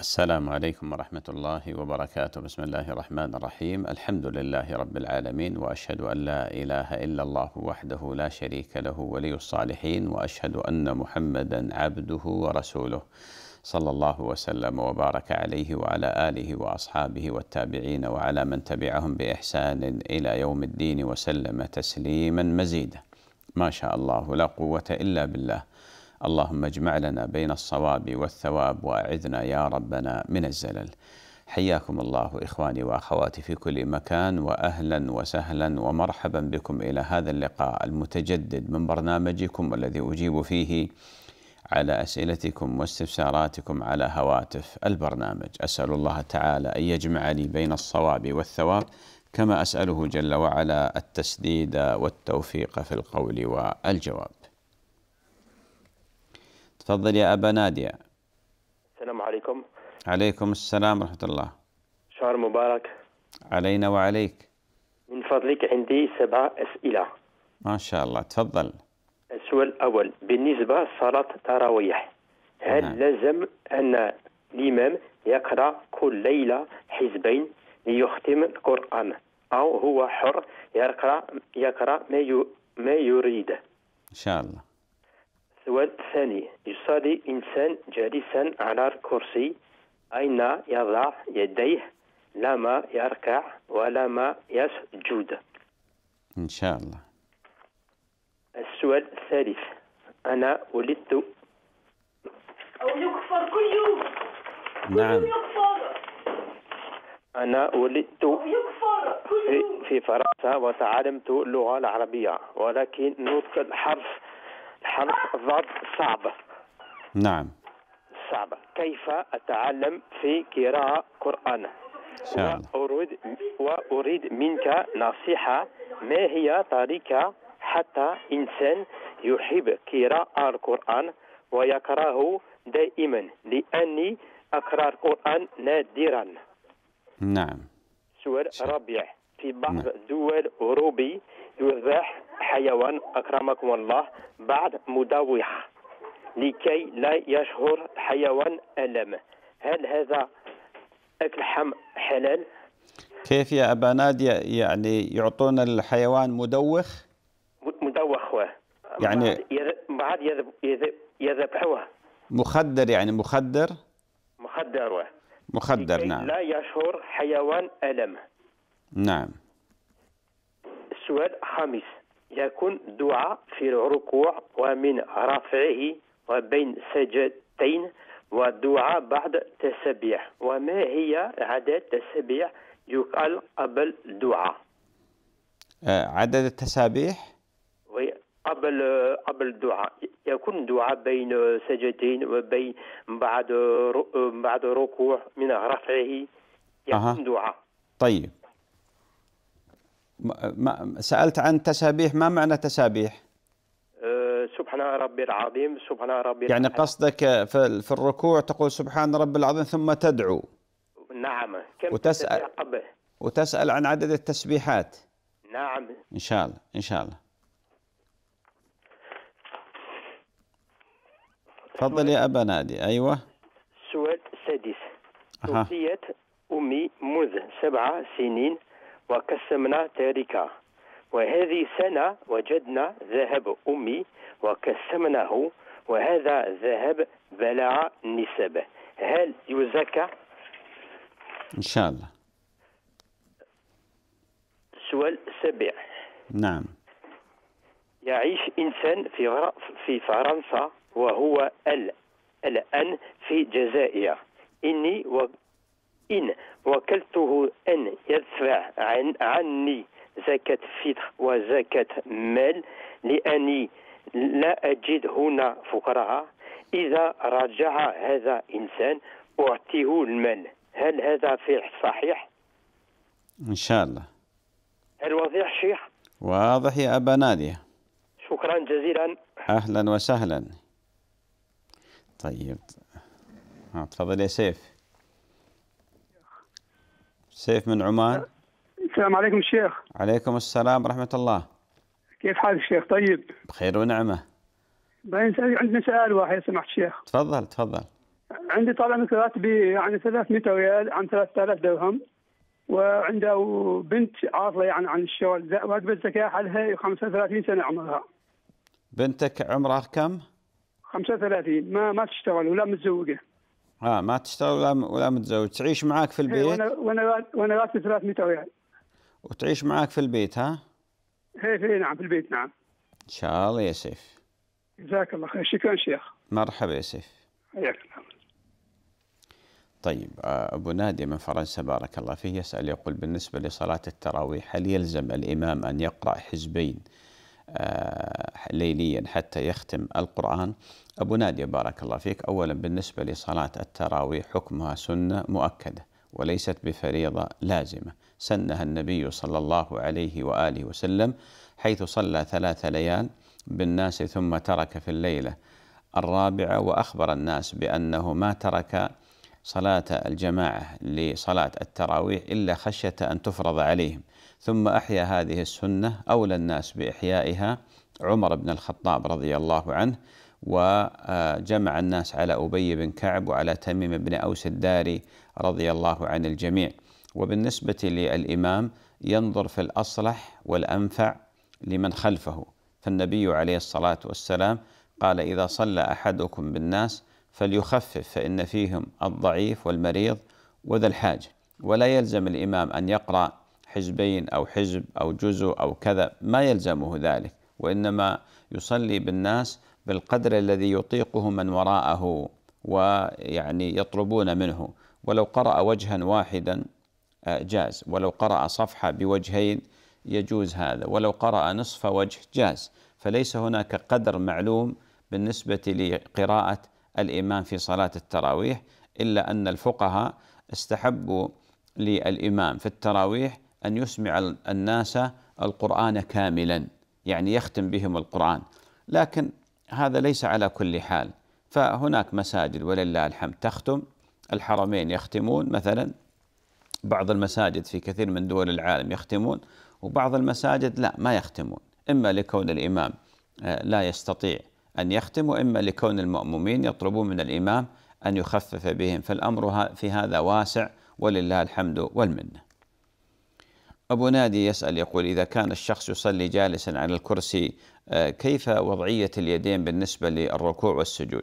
السلام عليكم ورحمة الله وبركاته بسم الله الرحمن الرحيم الحمد لله رب العالمين وأشهد أن لا إله إلا الله وحده لا شريك له ولي الصالحين وأشهد أن محمدا عبده ورسوله صلى الله وسلم وبارك عليه وعلى آله وأصحابه والتابعين وعلى من تبعهم بإحسان إلى يوم الدين وسلم تسليما مزيدا ما شاء الله لا قوة إلا بالله اللهم اجمع لنا بين الصواب والثواب واعذنا يا ربنا من الزلل. حياكم الله اخواني واخواتي في كل مكان واهلا وسهلا ومرحبا بكم الى هذا اللقاء المتجدد من برنامجكم الذي اجيب فيه على اسئلتكم واستفساراتكم على هواتف البرنامج. اسال الله تعالى ان يجمعني بين الصواب والثواب كما اساله جل وعلا التسديد والتوفيق في القول والجواب. تفضل يا أبا نادية السلام عليكم عليكم السلام ورحمة الله شهر مبارك علينا وعليك من فضلك عندي سبع أسئلة ما شاء الله تفضل السؤال الأول بالنسبة لصلاة التراويح هل نعم. لازم أن الإمام يقرأ كل ليلة حزبين ليختم القرآن أو هو حر يقرأ يقرأ ما ما يريد إن شاء الله والثاني يصلي إنسان جالسا على الكرسي أين يضع يديه لما يركع ولا ما يسجد إن شاء الله السؤال الثالث أنا ولدت أو يكفر كل يوم نعم يكفر أنا ولدت في فرنسا وتعلمت اللغة العربية ولكن نطق الحرف حرف ضاد صعبة نعم صعبة كيف أتعلم في قراءة قرآن وأريد, وأريد منك نصيحة ما هي طريقة حتى إنسان يحب قراءة القرآن ويكرهه دائما لأني أقرأ القرآن نادرا نعم سؤال رابع في بعض نعم. أوروبي يذبح حيوان أكرمكم الله بعد مداوحه لكي لا يشعر حيوان ألم هل هذا أكل حم حلال؟ كيف يا أبا نادي يعني يعطون الحيوان مدوخ؟ مدوخ يعني بعد يذبحوه مخدر يعني مخدر؟ مخدر مخدر نعم لا يشعر حيوان ألم نعم السؤال الخامس يكون دعاء في الركوع ومن رفعه وبين سجدتين ودعاء بعد تسبيح وما هي عدد التسبيح يقال قبل الدعاء آه، عدد التسابيح قبل قبل الدعاء يكون دعاء بين سجدتين وبين بعد بعد ركوع من رفعه يكون أه. دعاء طيب ما سألت عن تسابيح ما معنى تسابيح؟ أه، سبحان ربي العظيم سبحان ربي يعني العظيم. يعني قصدك في, الركوع تقول سبحان ربي العظيم ثم تدعو نعم كم وتسأل وتسأل عن عدد التسبيحات نعم إن شاء الله إن شاء الله تفضل يا أبا نادي أيوة السؤال السادس توفيت أمي منذ سبع سنين وقسمنا تاركه وهذه سنة وجدنا ذهب أمي وقسمناه وهذا ذهب بلغ نسبه هل يزكى؟ إن شاء الله سؤال سبع نعم يعيش إنسان في في فرنسا وهو الآن في جزائر إني إن وكلته أن يدفع عن عني زكاة فطر وزكاة مال لأني لا أجد هنا فقراء إذا رجع هذا إنسان أعطيه المال هل هذا فعل صحيح؟ إن شاء الله هل واضح شيخ؟ واضح يا أبا نادية شكرا جزيلا أهلا وسهلا طيب آه، تفضل يا سيف سيف من عمان السلام عليكم الشيخ عليكم السلام ورحمة الله كيف حال الشيخ طيب بخير ونعمة عندنا سؤال واحد سمحت الشيخ تفضل تفضل عندي طالع من راتبي يعني 300 ريال عن 3000 درهم وعنده بنت عاطله يعني عن الشغل واجب الزكاه حالها 35 سنه عمرها بنتك عمرها كم؟ 35 ما ما تشتغل ولا متزوجه اه ما تشتغل ولا ولا متزوج تعيش معاك في إيه، البيت وانا وانا وانا راتبي 300 ريال وتعيش معاك في البيت ها؟ إيه،, ايه نعم في البيت نعم ان شاء الله يا سيف جزاك الله خير شكرا شيخ مرحبا يا سيف حياك الله طيب آه، أبو نادي من فرنسا بارك الله فيه يسأل يقول بالنسبة لصلاة التراويح هل يلزم الإمام أن يقرأ حزبين آه، ليليا حتى يختم القرآن أبو نادية بارك الله فيك أولا بالنسبة لصلاة التراويح حكمها سنة مؤكدة وليست بفريضة لازمة سنها النبي صلى الله عليه وآله وسلم حيث صلى ثلاث ليال بالناس ثم ترك في الليلة الرابعة وأخبر الناس بأنه ما ترك صلاة الجماعة لصلاة التراويح إلا خشية أن تفرض عليهم ثم أحيا هذه السنة أولى الناس بإحيائها عمر بن الخطاب رضي الله عنه وجمع الناس على أبي بن كعب وعلى تميم بن أوس الداري رضي الله عن الجميع وبالنسبة للإمام ينظر في الأصلح والأنفع لمن خلفه فالنبي عليه الصلاة والسلام قال إذا صلى أحدكم بالناس فليخفف فإن فيهم الضعيف والمريض وذا الحاجة ولا يلزم الإمام أن يقرأ حزبين أو حزب أو جزء أو كذا ما يلزمه ذلك وإنما يصلي بالناس بالقدر الذي يطيقه من وراءه ويعني يطلبون منه ولو قرأ وجها واحدا آه، جاز ولو قرأ صفحة بوجهين يجوز هذا ولو قرأ نصف وجه جاز فليس هناك قدر معلوم بالنسبة لقراءة الإمام في صلاة التراويح إلا أن الفقهاء استحبوا للإمام في التراويح أن يسمع الناس القرآن كاملا يعني يختم بهم القرآن لكن هذا ليس على كل حال فهناك مساجد ولله الحمد تختم الحرمين يختمون مثلا بعض المساجد في كثير من دول العالم يختمون وبعض المساجد لا ما يختمون إما لكون الإمام آه، لا يستطيع أن يختم وإما لكون المأمومين يطلبون من الإمام أن يخفف بهم فالأمر في هذا واسع ولله الحمد والمنه أبو نادي يسأل يقول إذا كان الشخص يصلي جالسا على الكرسي آه، كيف وضعية اليدين بالنسبة للركوع والسجود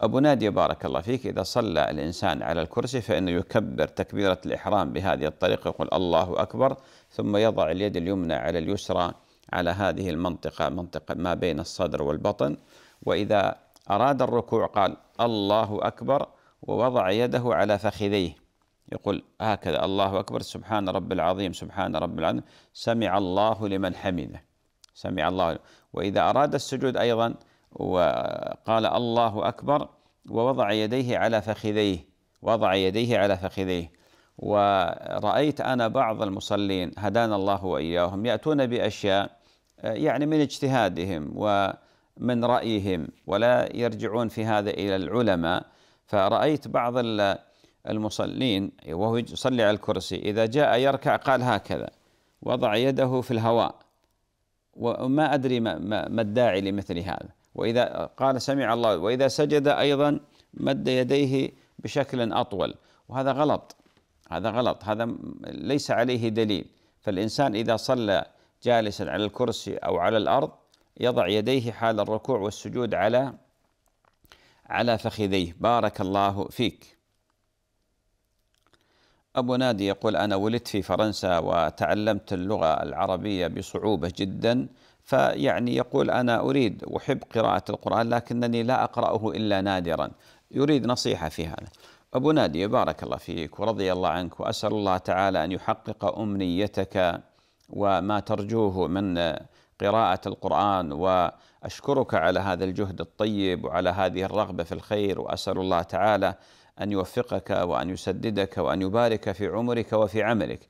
أبو نادي بارك الله فيك إذا صلى الإنسان على الكرسي فإنه يكبر تكبيرة الإحرام بهذه الطريقة يقول الله أكبر ثم يضع اليد اليمنى على اليسرى على هذه المنطقة منطقة ما بين الصدر والبطن وإذا أراد الركوع قال الله أكبر ووضع يده على فخذيه يقول هكذا الله أكبر سبحان رب العظيم سبحان رب العظيم سمع الله لمن حمده سمع الله وإذا أراد السجود أيضا وقال الله أكبر ووضع يديه على فخذيه وضع يديه على فخذيه ورأيت أنا بعض المصلين هدانا الله وإياهم يأتون بأشياء يعني من اجتهادهم ومن رأيهم ولا يرجعون في هذا إلى العلماء فرأيت بعض المصلين وهو يصلي على الكرسي إذا جاء يركع قال هكذا وضع يده في الهواء وما أدري ما, ما, ما الداعي لمثل هذا وإذا قال سمع الله وإذا سجد أيضا مد يديه بشكل أطول وهذا غلط هذا غلط هذا ليس عليه دليل فالإنسان إذا صلى جالسا على الكرسي أو على الأرض يضع يديه حال الركوع والسجود على على فخذيه بارك الله فيك أبو نادي يقول أنا ولدت في فرنسا وتعلمت اللغة العربية بصعوبة جدا فيعني يقول أنا أريد أحب قراءة القرآن لكنني لا أقرأه إلا نادرا يريد نصيحة في هذا أبو نادي بارك الله فيك ورضي الله عنك وأسأل الله تعالى أن يحقق أمنيتك وما ترجوه من قراءة القرآن وأشكرك على هذا الجهد الطيب وعلى هذه الرغبة في الخير وأسأل الله تعالى أن يوفقك وأن يسددك وأن يبارك في عمرك وفي عملك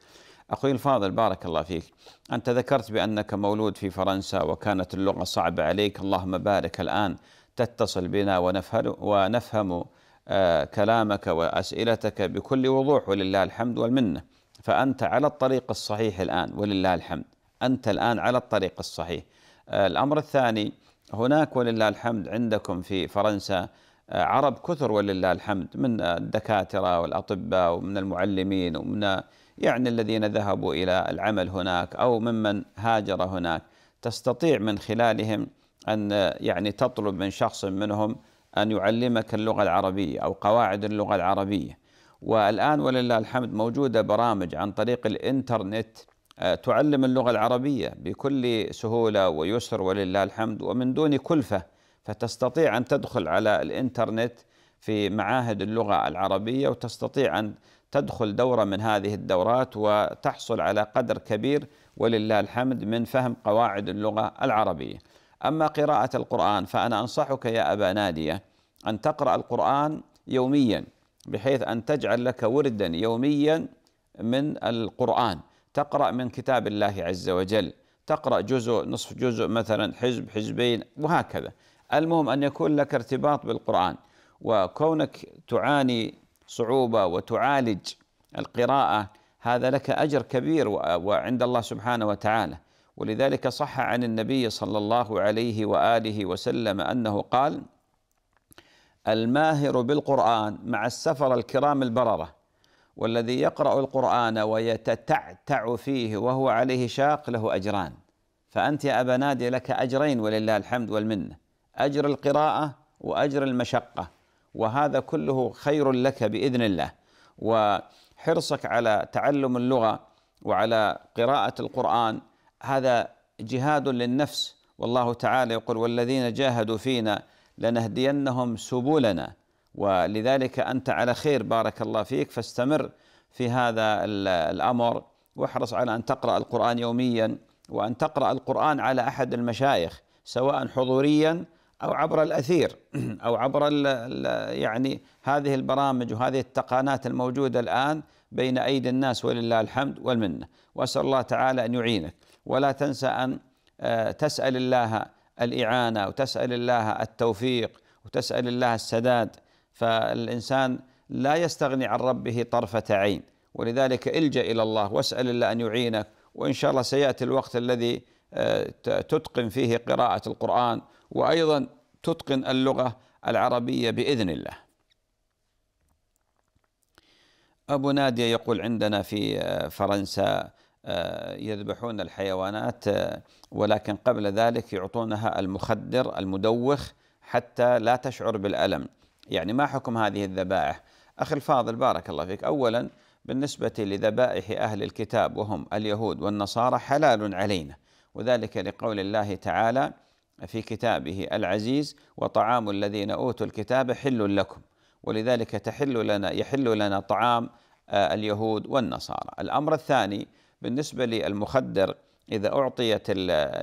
أخوي الفاضل بارك الله فيك أنت ذكرت بأنك مولود في فرنسا وكانت اللغة صعبة عليك اللهم بارك الآن تتصل بنا ونفهم, ونفهم آه، كلامك وأسئلتك بكل وضوح ولله الحمد والمنة فأنت على الطريق الصحيح الآن ولله الحمد أنت الآن على الطريق الصحيح آه، الأمر الثاني هناك ولله الحمد عندكم في فرنسا عرب كثر ولله الحمد من الدكاترة والأطباء ومن المعلمين ومن يعني الذين ذهبوا إلى العمل هناك أو ممن هاجر هناك تستطيع من خلالهم أن يعني تطلب من شخص منهم أن يعلمك اللغة العربية أو قواعد اللغة العربية والآن ولله الحمد موجودة برامج عن طريق الإنترنت آه، تعلم اللغة العربية بكل سهولة ويسر ولله الحمد ومن دون كلفة فتستطيع أن تدخل على الإنترنت في معاهد اللغة العربية وتستطيع أن تدخل دورة من هذه الدورات وتحصل على قدر كبير ولله الحمد من فهم قواعد اللغة العربية أما قراءة القرآن فأنا أنصحك يا أبا نادية أن تقرأ القرآن يوميا بحيث أن تجعل لك وردا يوميا من القرآن تقرأ من كتاب الله عز وجل تقرأ جزء نصف جزء مثلا حزب حزبين وهكذا المهم أن يكون لك ارتباط بالقرآن وكونك تعاني صعوبة وتعالج القراءة هذا لك أجر كبير وعند الله سبحانه وتعالى ولذلك صح عن النبي صلى الله عليه وآله وسلم أنه قال الماهر بالقرآن مع السفر الكرام البررة والذي يقرأ القرآن ويتتعتع فيه وهو عليه شاق له أجران فأنت يا أبا نادي لك أجرين ولله الحمد والمنة أجر القراءة وأجر المشقة وهذا كله خير لك بإذن الله وحرصك على تعلم اللغة وعلى قراءة القرآن هذا جهاد للنفس والله تعالى يقول والذين جاهدوا فينا لنهدينهم سبلنا ولذلك أنت على خير بارك الله فيك فاستمر في هذا الأمر واحرص على أن تقرأ القرآن يوميا وأن تقرأ القرآن على أحد المشايخ سواء حضوريا او عبر الاثير او عبر الـ الـ يعني هذه البرامج وهذه التقانات الموجوده الان بين ايدي الناس ولله الحمد والمنه واسال الله تعالى ان يعينك ولا تنسى ان آه، تسال الله الاعانه وتسال الله التوفيق وتسال الله السداد فالانسان لا يستغني عن ربه طرفه عين ولذلك الجا الى الله واسال الله ان يعينك وان شاء الله سياتي الوقت الذي آه، تتقن فيه قراءه القران وأيضا تتقن اللغة العربية بإذن الله أبو نادية يقول عندنا في آه، فرنسا آه، يذبحون الحيوانات آه، ولكن قبل ذلك يعطونها المخدر المدوخ حتى لا تشعر بالألم يعني ما حكم هذه الذبائح أخي الفاضل بارك الله فيك أولا بالنسبة لذبائح أهل الكتاب وهم اليهود والنصارى حلال علينا وذلك لقول الله تعالى في كتابه العزيز وطعام الذين اوتوا الكتاب حل لكم ولذلك تحل لنا يحل لنا طعام آه، اليهود والنصارى. الامر الثاني بالنسبه للمخدر اذا اعطيت آه،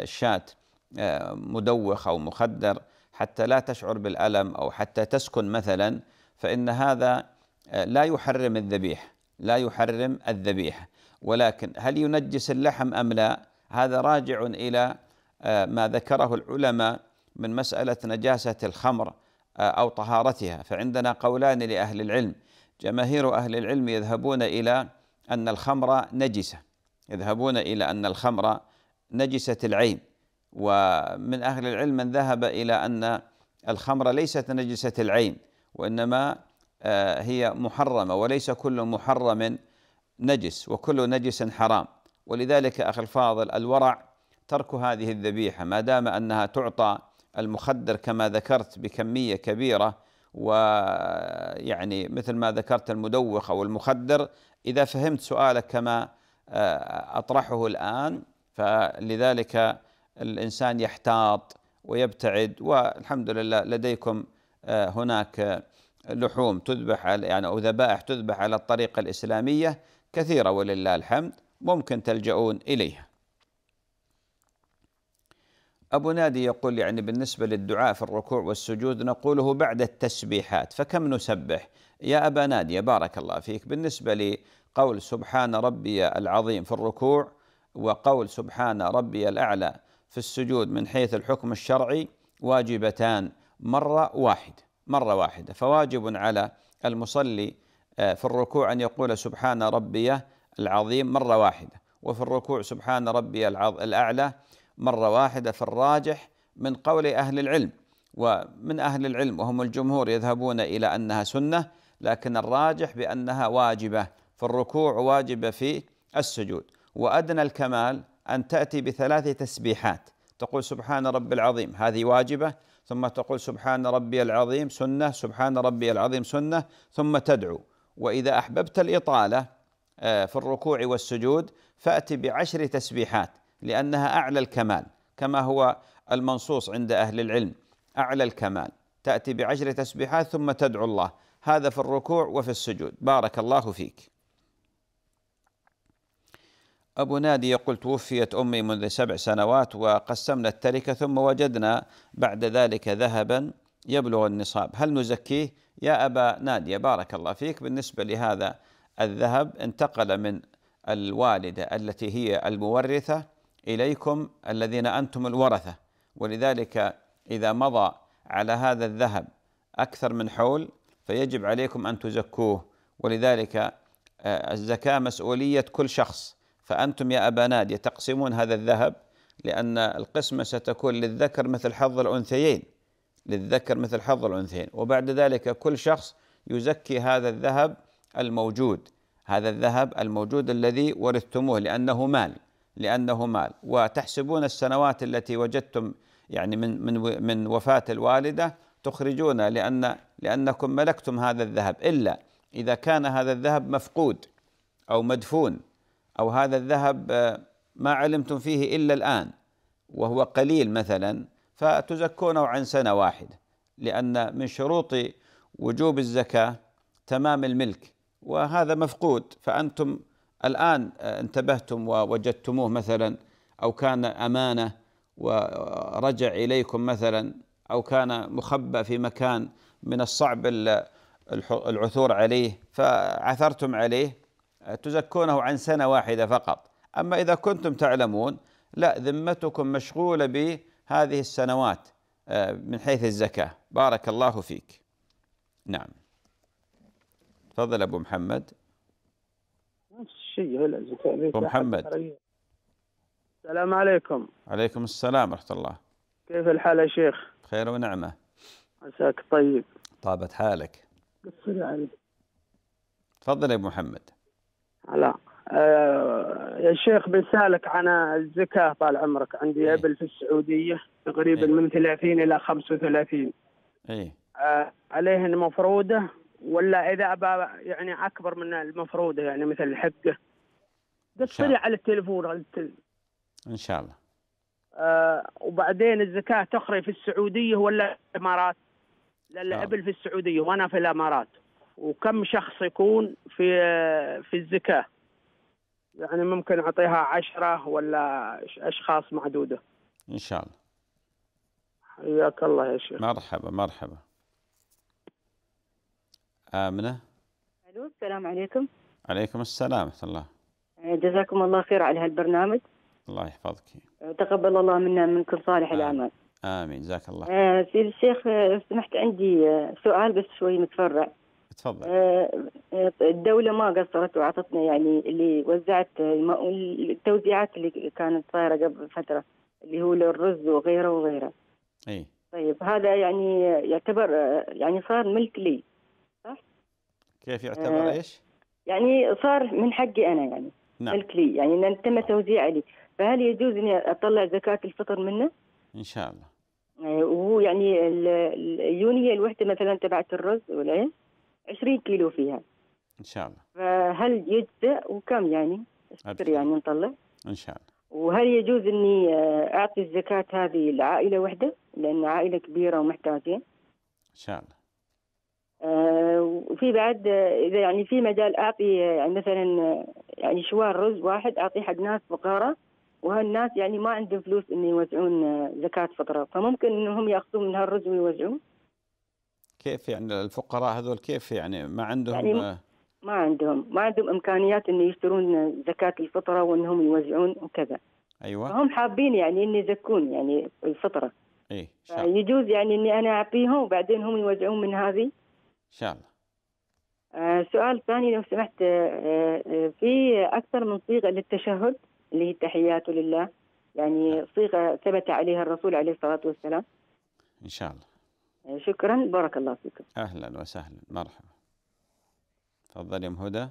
الشاة آه، مدوخ او مخدر حتى لا تشعر بالالم او حتى تسكن مثلا فان هذا لا يحرم الذبيحه، لا يحرم الذبيحه ولكن هل ينجس اللحم ام لا؟ هذا راجع الى آه، ما ذكره العلماء من مسألة نجاسة الخمر آه، أو طهارتها فعندنا قولان لأهل العلم جماهير أهل العلم يذهبون إلى أن الخمر نجسة يذهبون إلى أن الخمر نجسة العين ومن أهل العلم من ذهب إلى أن الخمر ليست نجسة العين وإنما آه، هي محرمة وليس كل محرم نجس وكل نجس حرام ولذلك أخي الفاضل الورع ترك هذه الذبيحة ما دام أنها تعطى المخدر كما ذكرت بكمية كبيرة ويعني مثل ما ذكرت المدوخ أو المخدر إذا فهمت سؤالك كما آه، أطرحه الآن فلذلك الإنسان يحتاط ويبتعد والحمد لله لديكم آه، هناك لحوم تذبح يعني أو ذبائح تذبح على الطريقة الإسلامية كثيرة ولله الحمد ممكن تلجؤون إليها أبو نادي يقول يعني بالنسبة للدعاء في الركوع والسجود نقوله بعد التسبيحات فكم نسبح يا أبا نادي بارك الله فيك بالنسبة لقول سبحان ربي العظيم في الركوع وقول سبحان ربي الأعلى في السجود من حيث الحكم الشرعي واجبتان مرة واحدة مرة واحدة فواجب على المصلي آه، في الركوع أن يقول سبحان ربي العظيم مرة واحدة وفي الركوع سبحان ربي الأعلى مرة واحدة في الراجح من قول أهل العلم ومن أهل العلم وهم الجمهور يذهبون إلى أنها سنة لكن الراجح بأنها واجبة في الركوع واجبة في السجود وأدنى الكمال أن تأتي بثلاث تسبيحات تقول سبحان ربي العظيم هذه واجبة ثم تقول سبحان ربي العظيم سنة سبحان ربي العظيم سنة ثم تدعو وإذا أحببت الإطالة آه، في الركوع والسجود فأتي بعشر تسبيحات لأنها أعلى الكمال كما هو المنصوص عند أهل العلم أعلى الكمال تأتي بعشر تسبيحات ثم تدعو الله هذا في الركوع وفي السجود بارك الله فيك أبو نادي يقول توفيت أمي منذ سبع سنوات وقسمنا التركة ثم وجدنا بعد ذلك ذهبا يبلغ النصاب هل نزكيه يا أبا نادية بارك الله فيك بالنسبة لهذا الذهب انتقل من الوالدة التي هي المورثة إليكم الذين أنتم الورثة ولذلك إذا مضى على هذا الذهب أكثر من حول فيجب عليكم أن تزكوه ولذلك آه، الزكاة مسؤولية كل شخص فأنتم يا ابا نادي تقسمون هذا الذهب لأن القسمة ستكون للذكر مثل حظ الأنثيين للذكر مثل حظ الأنثيين وبعد ذلك كل شخص يزكي هذا الذهب الموجود هذا الذهب الموجود الذي ورثتموه لأنه مال لأنه مال وتحسبون السنوات التي وجدتم يعني من من من وفاة الوالدة تخرجون لأن لأنكم ملكتم هذا الذهب إلا إذا كان هذا الذهب مفقود أو مدفون أو هذا الذهب آه، ما علمتم فيه إلا الآن وهو قليل مثلا فتزكونه عن سنة واحدة لأن من شروط وجوب الزكاة تمام الملك وهذا مفقود فأنتم الآن آه، انتبهتم ووجدتموه مثلا أو كان أمانة ورجع إليكم مثلا أو كان مخبأ في مكان من الصعب العثور عليه فعثرتم عليه آه، تزكونه عن سنة واحدة فقط أما إذا كنتم تعلمون لا ذمتكم مشغولة بهذه السنوات آه، من حيث الزكاة بارك الله فيك نعم تفضل أبو محمد الشيء هلا زكاة ابو محمد السلام عليكم عليكم السلام ورحمه الله كيف الحال يا شيخ؟ خير ونعمه عساك طيب طابت حالك قصر علي يعني. تفضل يا ابو محمد هلا آه يا شيخ بسالك عن الزكاه طال عمرك عندي إيه؟ ابل في السعوديه تقريبا إيه؟ من 30 الى 35 اي آه مفروده ولا اذا ابى يعني اكبر من المفروض يعني مثل حقه قلت طلع على التليفون ان شاء الله آه وبعدين الزكاه تخري في السعوديه ولا الامارات؟ لان الابل آه. في السعوديه وانا في الامارات وكم شخص يكون في آه، في الزكاه؟ يعني ممكن اعطيها عشرة ولا اشخاص معدوده ان شاء الله حياك الله يا شيخ مرحبا مرحبا آمنة ألو السلام عليكم عليكم السلام ورحمة الله جزاكم الله خير على هالبرنامج الله يحفظك تقبل الله منا منكم صالح الأعمال آمين جزاك الله آه الشيخ آه، سمحت عندي آه، سؤال بس شوي متفرع تفضل آه, آه، الدولة ما قصرت وأعطتنا يعني اللي وزعت التوزيعات اللي كانت صايرة قبل فترة اللي هو للرز وغيره وغيره. اي طيب هذا يعني يعتبر يعني صار ملك لي كيف يعتبر آه ايش؟ يعني صار من حقي انا يعني نعم. ملك لي يعني تم آه. توزيعه لي فهل يجوز اني اطلع زكاه الفطر منه؟ ان شاء الله آه، وهو يعني اليونية الوحدة مثلا تبعت الرز والعين 20 كيلو فيها إن شاء الله فهل يجزأ وكم يعني؟ اكثر يعني نطلع إن شاء الله وهل يجوز إني آه، أعطي الزكاة هذه لعائلة وحدة؟ لأن عائلة كبيرة ومحتاجين إن شاء الله آه، وفي بعد اذا يعني في مجال اعطي يعني مثلا يعني شوار رز واحد اعطيه حق ناس فقراء وهالناس يعني ما عندهم فلوس ان يوزعون آه، زكاه فطره فممكن انهم ياخذون من هالرز ويوزعون كيف يعني الفقراء هذول كيف يعني ما عندهم يعني آه، ما, عندهم ما عندهم امكانيات ان يشترون زكاه الفطره وانهم يوزعون وكذا ايوه هم حابين يعني ان يزكون يعني الفطره إيه، اي يجوز يعني اني انا اعطيهم وبعدين هم يوزعون من هذه ان شاء الله آه، سؤال ثاني لو سمحت آه، آه، في أكثر من صيغة للتشهد اللي هي التحيات لله يعني نعم. صيغة ثبت عليها الرسول عليه الصلاة والسلام إن شاء الله شكرا بارك الله فيكم أهلا وسهلا مرحبا تفضلي أم هدى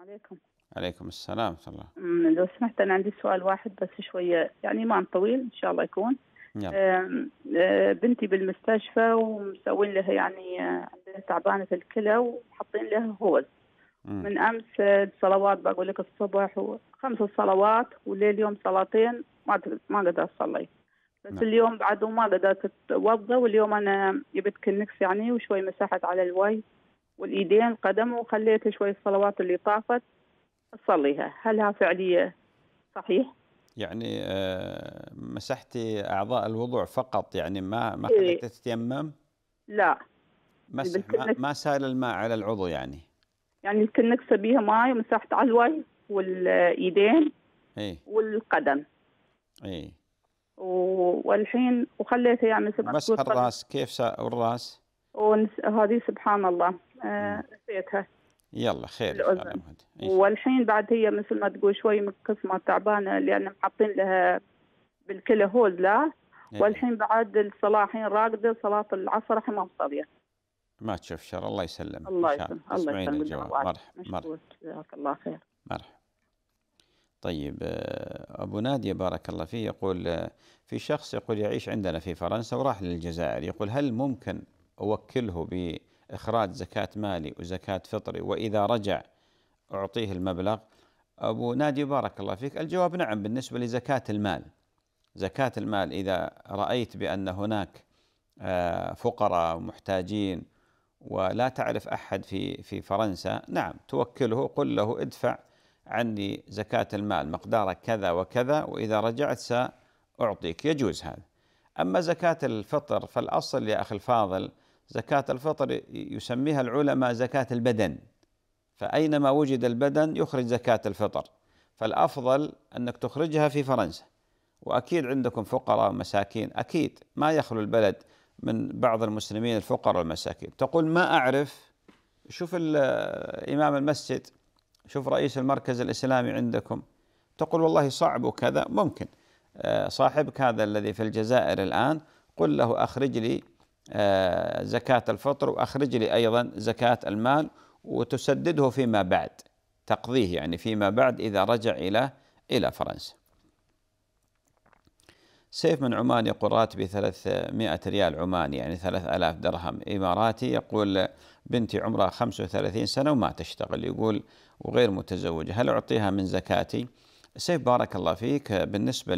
عليكم عليكم السلام ورحمه الله لو سمحت أنا عندي سؤال واحد بس شوية يعني ما طويل إن شاء الله يكون يلا. بنتي بالمستشفى ومسوين لها يعني تعبانه في الكلى وحاطين لها هوز من امس الصلوات بقول لك الصبح وخمس صلوات وليل يوم صلاتين ما ما قدرت اصلي بس نعم. اليوم بعد ما قدرت اتوضا واليوم انا جبت كنكس يعني وشوي مسحت على الوجه والايدين القدم وخليت شوي الصلوات اللي طافت اصليها هل ها فعليه صحيح يعني آه، مسحتي اعضاء الوضوء فقط يعني ما ما إيه. خليتي تتيمم لا مسح ما, ما سال الماء على العضو يعني يعني الكنة بيها ماي ومسحت على الوجه والايدين ايه والقدم ايه و... والحين وخليته يعني سبع بس الراس كيف سا... الراس؟ ونس... هذه سبحان الله آه... نسيتها يلا خير والحين بعد هي مثل ما تقول شوي من قسمة تعبانة لأن محطين لها بالكلى هول لا والحين بعد الصلاة الحين راقدة صلاة العصر ما مصابية ما تشوف شر الله يسلمك الله يسلمك الله يسلمك الجواب مرحبا مرحبا جزاك الله خير مرحبا طيب آه، أبو نادي بارك الله فيه يقول آه، في شخص يقول يعيش عندنا في فرنسا وراح للجزائر يقول هل ممكن أوكله بإخراج زكاة مالي وزكاة فطري وإذا رجع أعطيه المبلغ أبو نادي بارك الله فيك الجواب نعم بالنسبة لزكاة المال زكاة المال إذا رأيت بأن هناك آه، فقراء ومحتاجين ولا تعرف احد في في فرنسا نعم توكله قل له ادفع عني زكاة المال مقدارة كذا وكذا وإذا رجعت سأعطيك يجوز هذا أما زكاة الفطر فالأصل يا أخي الفاضل زكاة الفطر يسميها العلماء زكاة البدن فأينما وجد البدن يخرج زكاة الفطر فالأفضل أنك تخرجها في فرنسا وأكيد عندكم فقراء ومساكين أكيد ما يخلو البلد من بعض المسلمين الفقراء والمساكين تقول ما أعرف شوف إمام المسجد شوف رئيس المركز الإسلامي عندكم تقول والله صعب وكذا ممكن آه، صاحبك هذا الذي في الجزائر الآن قل له أخرج لي آه، زكاة الفطر وأخرج لي أيضا زكاة المال وتسدده فيما بعد تقضيه يعني فيما بعد إذا رجع إلى إلى فرنسا سيف من عمان يقول راتبي 300 ريال عماني يعني 3000 درهم إماراتي يقول بنتي عمرها 35 سنة وما تشتغل يقول وغير متزوجة هل أعطيها من زكاتي؟ سيف بارك الله فيك بالنسبة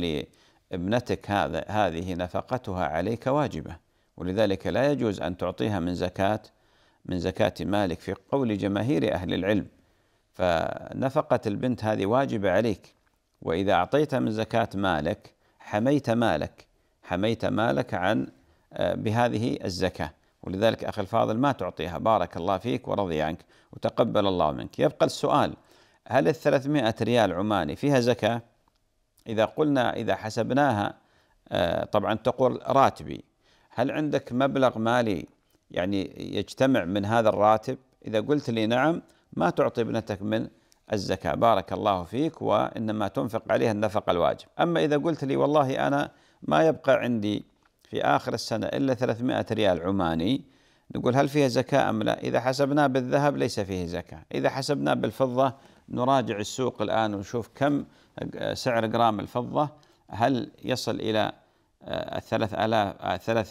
لابنتك هذا هذه نفقتها عليك واجبة ولذلك لا يجوز أن تعطيها من زكاة من زكاة مالك في قول جماهير أهل العلم فنفقة البنت هذه واجبة عليك وإذا أعطيتها من زكاة مالك حميت مالك حميت مالك عن آه، بهذه الزكاة ولذلك أخي الفاضل ما تعطيها بارك الله فيك ورضي عنك وتقبل الله منك يبقى السؤال هل الثلاثمائة ريال عماني فيها زكاة إذا قلنا إذا حسبناها آه، طبعا تقول راتبي هل عندك مبلغ مالي يعني يجتمع من هذا الراتب إذا قلت لي نعم ما تعطي ابنتك من الزكاة بارك الله فيك وإنما تنفق عليها النفقة الواجب أما إذا قلت لي والله أنا ما يبقى عندي في آخر السنة إلا 300 ريال عماني نقول هل فيها زكاة أم لا إذا حسبناه بالذهب ليس فيه زكاة إذا حسبناه بالفضة نراجع السوق الآن ونشوف كم سعر جرام الفضة هل يصل إلى الثلاث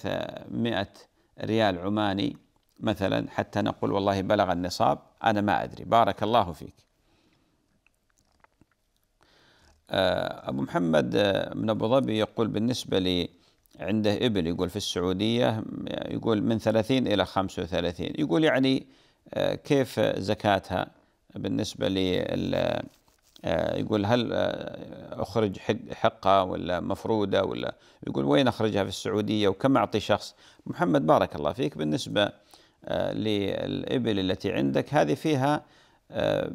آلاف ريال عماني مثلا حتى نقول والله بلغ النصاب أنا ما أدري بارك الله فيك آه، أبو محمد آه، من أبو ظبي يقول بالنسبة لي عنده إبل يقول في السعودية آه، يقول من 30 إلى 35 يقول يعني كيف زكاتها بالنسبة لي يقول هل أخرج حقها ولا مفرودة ولا يقول وين أخرجها في السعودية وكم أعطي شخص محمد بارك الله فيك بالنسبة للإبل التي عندك هذه فيها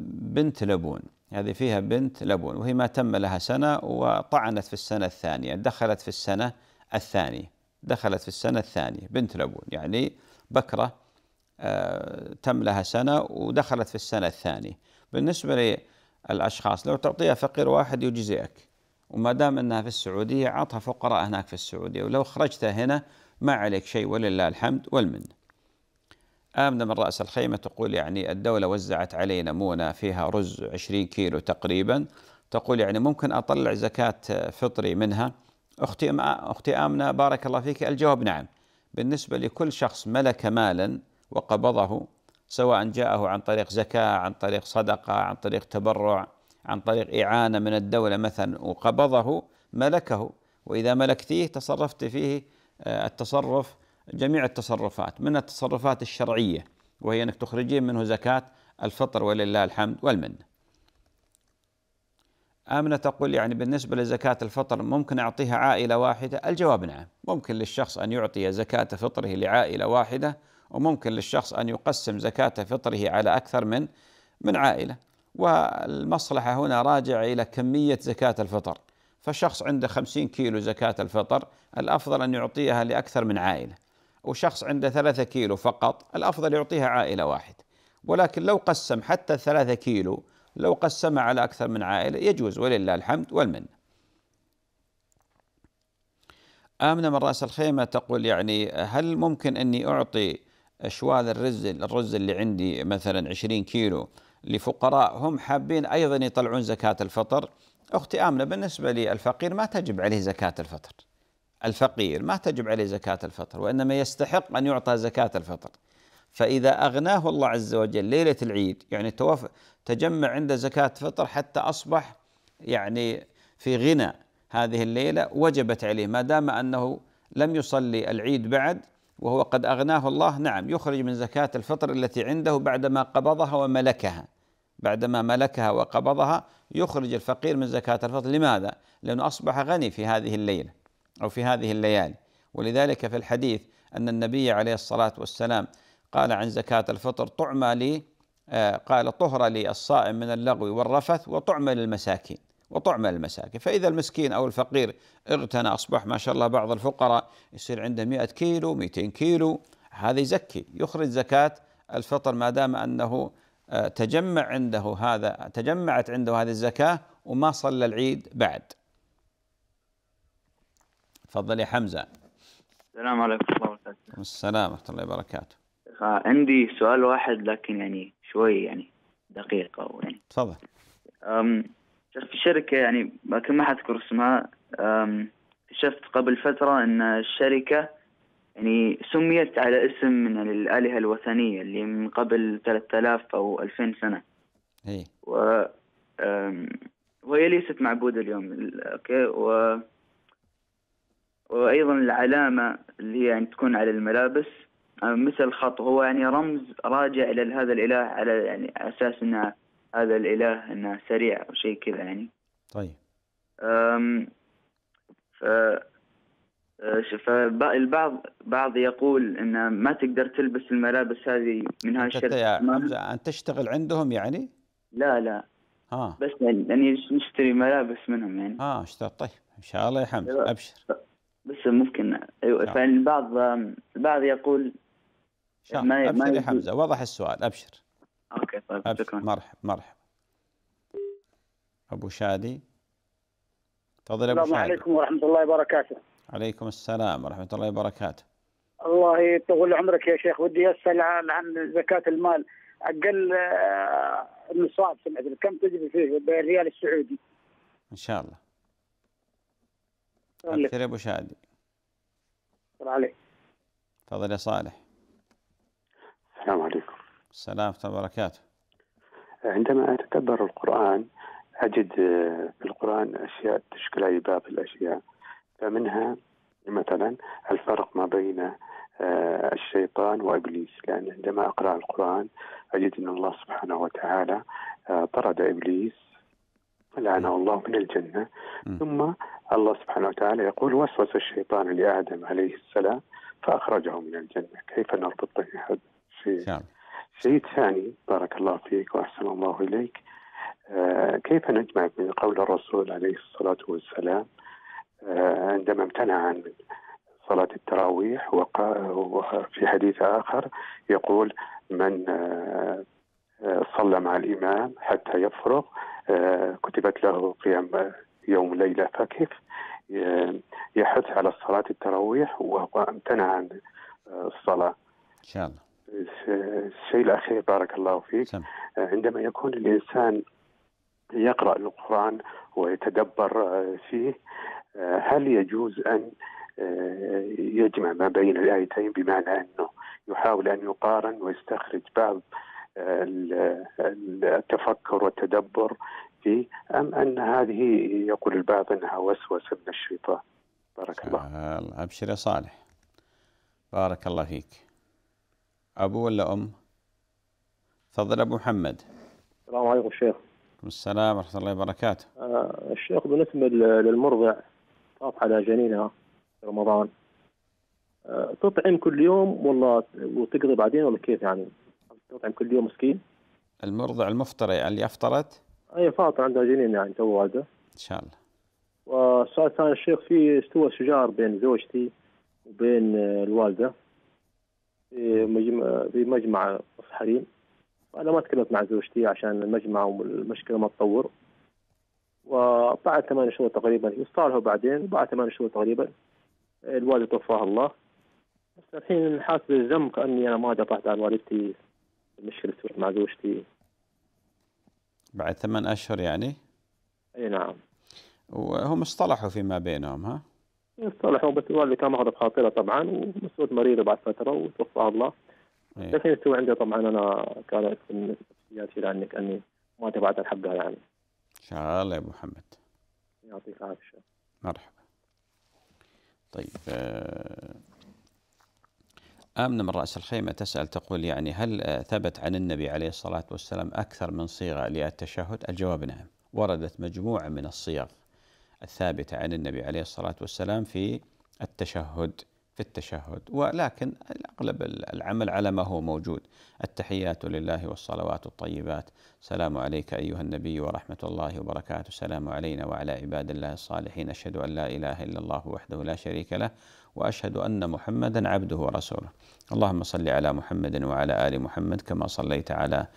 بنت لبون هذه فيها بنت لبون وهي ما تم لها سنة وطعنت في السنة الثانية دخلت في السنة الثانية دخلت في السنة الثانية بنت لبون يعني بكرة آه، تم لها سنة ودخلت في السنة الثانية بالنسبة للأشخاص لو تعطيها فقير واحد يجزئك وما دام أنها في السعودية عطها فقراء هناك في السعودية ولو خرجتها هنا ما عليك شيء ولله الحمد والمنه آمنة من رأس الخيمة تقول يعني الدولة وزعت علينا مونة فيها رز 20 كيلو تقريبا تقول يعني ممكن أطلع زكاة فطري منها أختي أختي آمنة بارك الله فيك الجواب نعم بالنسبة لكل شخص ملك مالا وقبضه سواء جاءه عن طريق زكاة عن طريق صدقة عن طريق تبرع عن طريق إعانة من الدولة مثلا وقبضه ملكه وإذا ملكتيه تصرفت فيه آه، التصرف جميع التصرفات من التصرفات الشرعية وهي أنك تخرجين منه زكاة الفطر ولله الحمد والمنة آمنة تقول يعني بالنسبة لزكاة الفطر ممكن أعطيها عائلة واحدة الجواب نعم ممكن للشخص أن يعطي زكاة فطره لعائلة واحدة وممكن للشخص أن يقسم زكاة فطره على أكثر من من عائلة والمصلحة هنا راجعة إلى كمية زكاة الفطر فشخص عنده خمسين كيلو زكاة الفطر الأفضل أن يعطيها لأكثر من عائلة وشخص عنده ثلاثة كيلو فقط الأفضل يعطيها عائلة واحدة ولكن لو قسم حتى الثلاثة كيلو لو قسمها على أكثر من عائلة يجوز ولله الحمد والمنة آمنة من رأس الخيمة تقول يعني هل ممكن أني أعطي أشوال الرز الرز اللي عندي مثلا 20 كيلو لفقراء هم حابين أيضا يطلعون زكاة الفطر أختي آمنة بالنسبة للفقير ما تجب عليه زكاة الفطر الفقير ما تجب عليه زكاة الفطر وإنما يستحق أن يعطى زكاة الفطر فإذا أغناه الله عز وجل ليلة العيد يعني تجمع عنده زكاة فطر حتى أصبح يعني في غنى هذه الليلة وجبت عليه ما دام أنه لم يصلي العيد بعد وهو قد أغناه الله نعم يخرج من زكاة الفطر التي عنده بعدما قبضها وملكها بعدما ملكها وقبضها يخرج الفقير من زكاة الفطر لماذا؟ لأنه أصبح غني في هذه الليلة أو في هذه الليالي ولذلك في الحديث أن النبي عليه الصلاة والسلام قال عن زكاة الفطر طعمة لي آه، قال طهرة للصائم من اللغو والرفث وطعمة للمساكين وطعمة للمساكين فإذا المسكين أو الفقير اغتنى أصبح ما شاء الله بعض الفقراء يصير عنده 100 كيلو 200 كيلو هذا يزكي يخرج زكاة الفطر ما دام أنه آه، تجمع عنده هذا تجمعت عنده هذه الزكاة وما صلى العيد بعد تفضل يا حمزة السلام عليكم ورحمة الله وبركاته السلام ورحمة الله وبركاته آه، عندي سؤال واحد لكن يعني شوي يعني دقيق أو يعني تفضل شفت شركة يعني لكن ما حذكر اسمها اكتشفت قبل فترة أن الشركة يعني سميت على اسم من الآلهة الوثنية اللي من قبل 3000 أو 2000 سنة إيه و وهي ليست معبودة اليوم أوكي و وايضا العلامه اللي هي يعني تكون على الملابس آه، مثل الخط هو يعني رمز راجع الى هذا الاله على يعني اساس انه هذا الاله انه سريع او شيء كذا يعني طيب أم ف آه، البعض بعض يقول ان ما تقدر تلبس الملابس هذه من هالشركه يعني انت تشتغل عندهم يعني؟ لا لا ها بس يعني نشتري ملابس منهم يعني اه طيب ان شاء الله يا حمد ابشر بس ممكن ايوه نعم. فالبعض البعض يقول ما ابشر ما يا حمزه وضح السؤال ابشر اوكي طيب أبشر. شكرا مرحبا مرحبا ابو شادي تفضل ابو شادي السلام عليكم ورحمه الله وبركاته عليكم السلام ورحمه الله وبركاته الله يطول عمرك يا شيخ ودي اسال عن عن زكاه المال اقل آه، نصاب سمعت كم تجري فيه بالريال السعودي ان شاء الله أكثر يا أبو شادي عليك تفضل يا صالح السلام عليكم السلام ورحمة الله وبركاته عندما أتدبر القرآن أجد في القرآن أشياء تشكل أي بعض الأشياء فمنها مثلا الفرق ما بين آه، الشيطان وابليس لان عندما اقرا القران اجد ان الله سبحانه وتعالى آه، طرد ابليس لعنه الله من الجنة م. ثم الله سبحانه وتعالى يقول وسوس الشيطان لآدم عليه السلام فأخرجه من الجنة كيف نربط بين هذا الشيء شيء ثاني بارك الله فيك وأحسن الله إليك آه كيف نجمع بين قول الرسول عليه الصلاة والسلام آه عندما امتنع عن صلاة التراويح وفي حديث آخر يقول من آه, آه، صلى مع الإمام حتى يفرغ آه، كتبت له قيام يوم ليلة فكيف يحث على صلاة التراويح وهو امتنع عن آه، الصلاة إن شاء الله الشيء الأخير بارك الله فيك سم. آه، عندما يكون الإنسان يقرأ القرآن ويتدبر فيه هل يجوز أن يجمع ما بين الآيتين بمعنى أنه يحاول أن يقارن ويستخرج بعض التفكر والتدبر فيه أم أن هذه يقول البعض أنها وسوسة من الشيطان بارك الله أبشر يا صالح بارك الله فيك أبو ولا أم تفضل أبو محمد السلام عليكم شيخ السلام ورحمة الله وبركاته آه، الشيخ بالنسبة للمرضع طاف على جنينها في رمضان آه، تطعم كل يوم والله وتقضي بعدين ولا كيف يعني تطعم كل يوم مسكين المرضع يعني اللي أفطرت؟ أي فاطر عندها جنين يعني تو والده إن شاء الله والسؤال الثاني الشيخ في استوى شجار بين زوجتي وبين الوالدة في مجمع في مجمع حريم أنا ما تكلمت مع زوجتي عشان المجمع والمشكلة ما تطور وبعد ثمان شهور تقريبا يصالحوا بعدين بعد ثمان شهور تقريبا الوالده توفاها الله بس الحين حاسس بالذنب كأني أنا ما دفعت عن والدتي مشكلتي مع زوجتي بعد ثمان أشهر يعني؟ أي نعم وهم اصطلحوا فيما بينهم ها؟ اصطلحوا بس الوالدة كان ماخذ بخاطرها طبعا ومسؤول مريضة بعد فترة وتوفى الله الحين لكن عندي طبعا أنا كانت نفسياتي لأنك أني ما تبعت حقها يعني الله يا أبو محمد يعطيك العافية مرحبا طيب آه آمنة من رأس الخيمة تسأل تقول يعني هل آه، ثبت عن النبي عليه الصلاة والسلام أكثر من صيغة للتشهد؟ الجواب نعم، وردت مجموعة من الصيغ الثابتة عن النبي عليه الصلاة والسلام في التشهد في التشهد ولكن الأغلب العمل على ما هو موجود التحيات لله والصلوات الطيبات سلام عليك أيها النبي ورحمة الله وبركاته سلام علينا وعلى عباد الله الصالحين أشهد أن لا إله إلا الله وحده لا شريك له واشهد ان محمدا عبده ورسوله اللهم صل على محمد وعلى ال محمد كما صليت على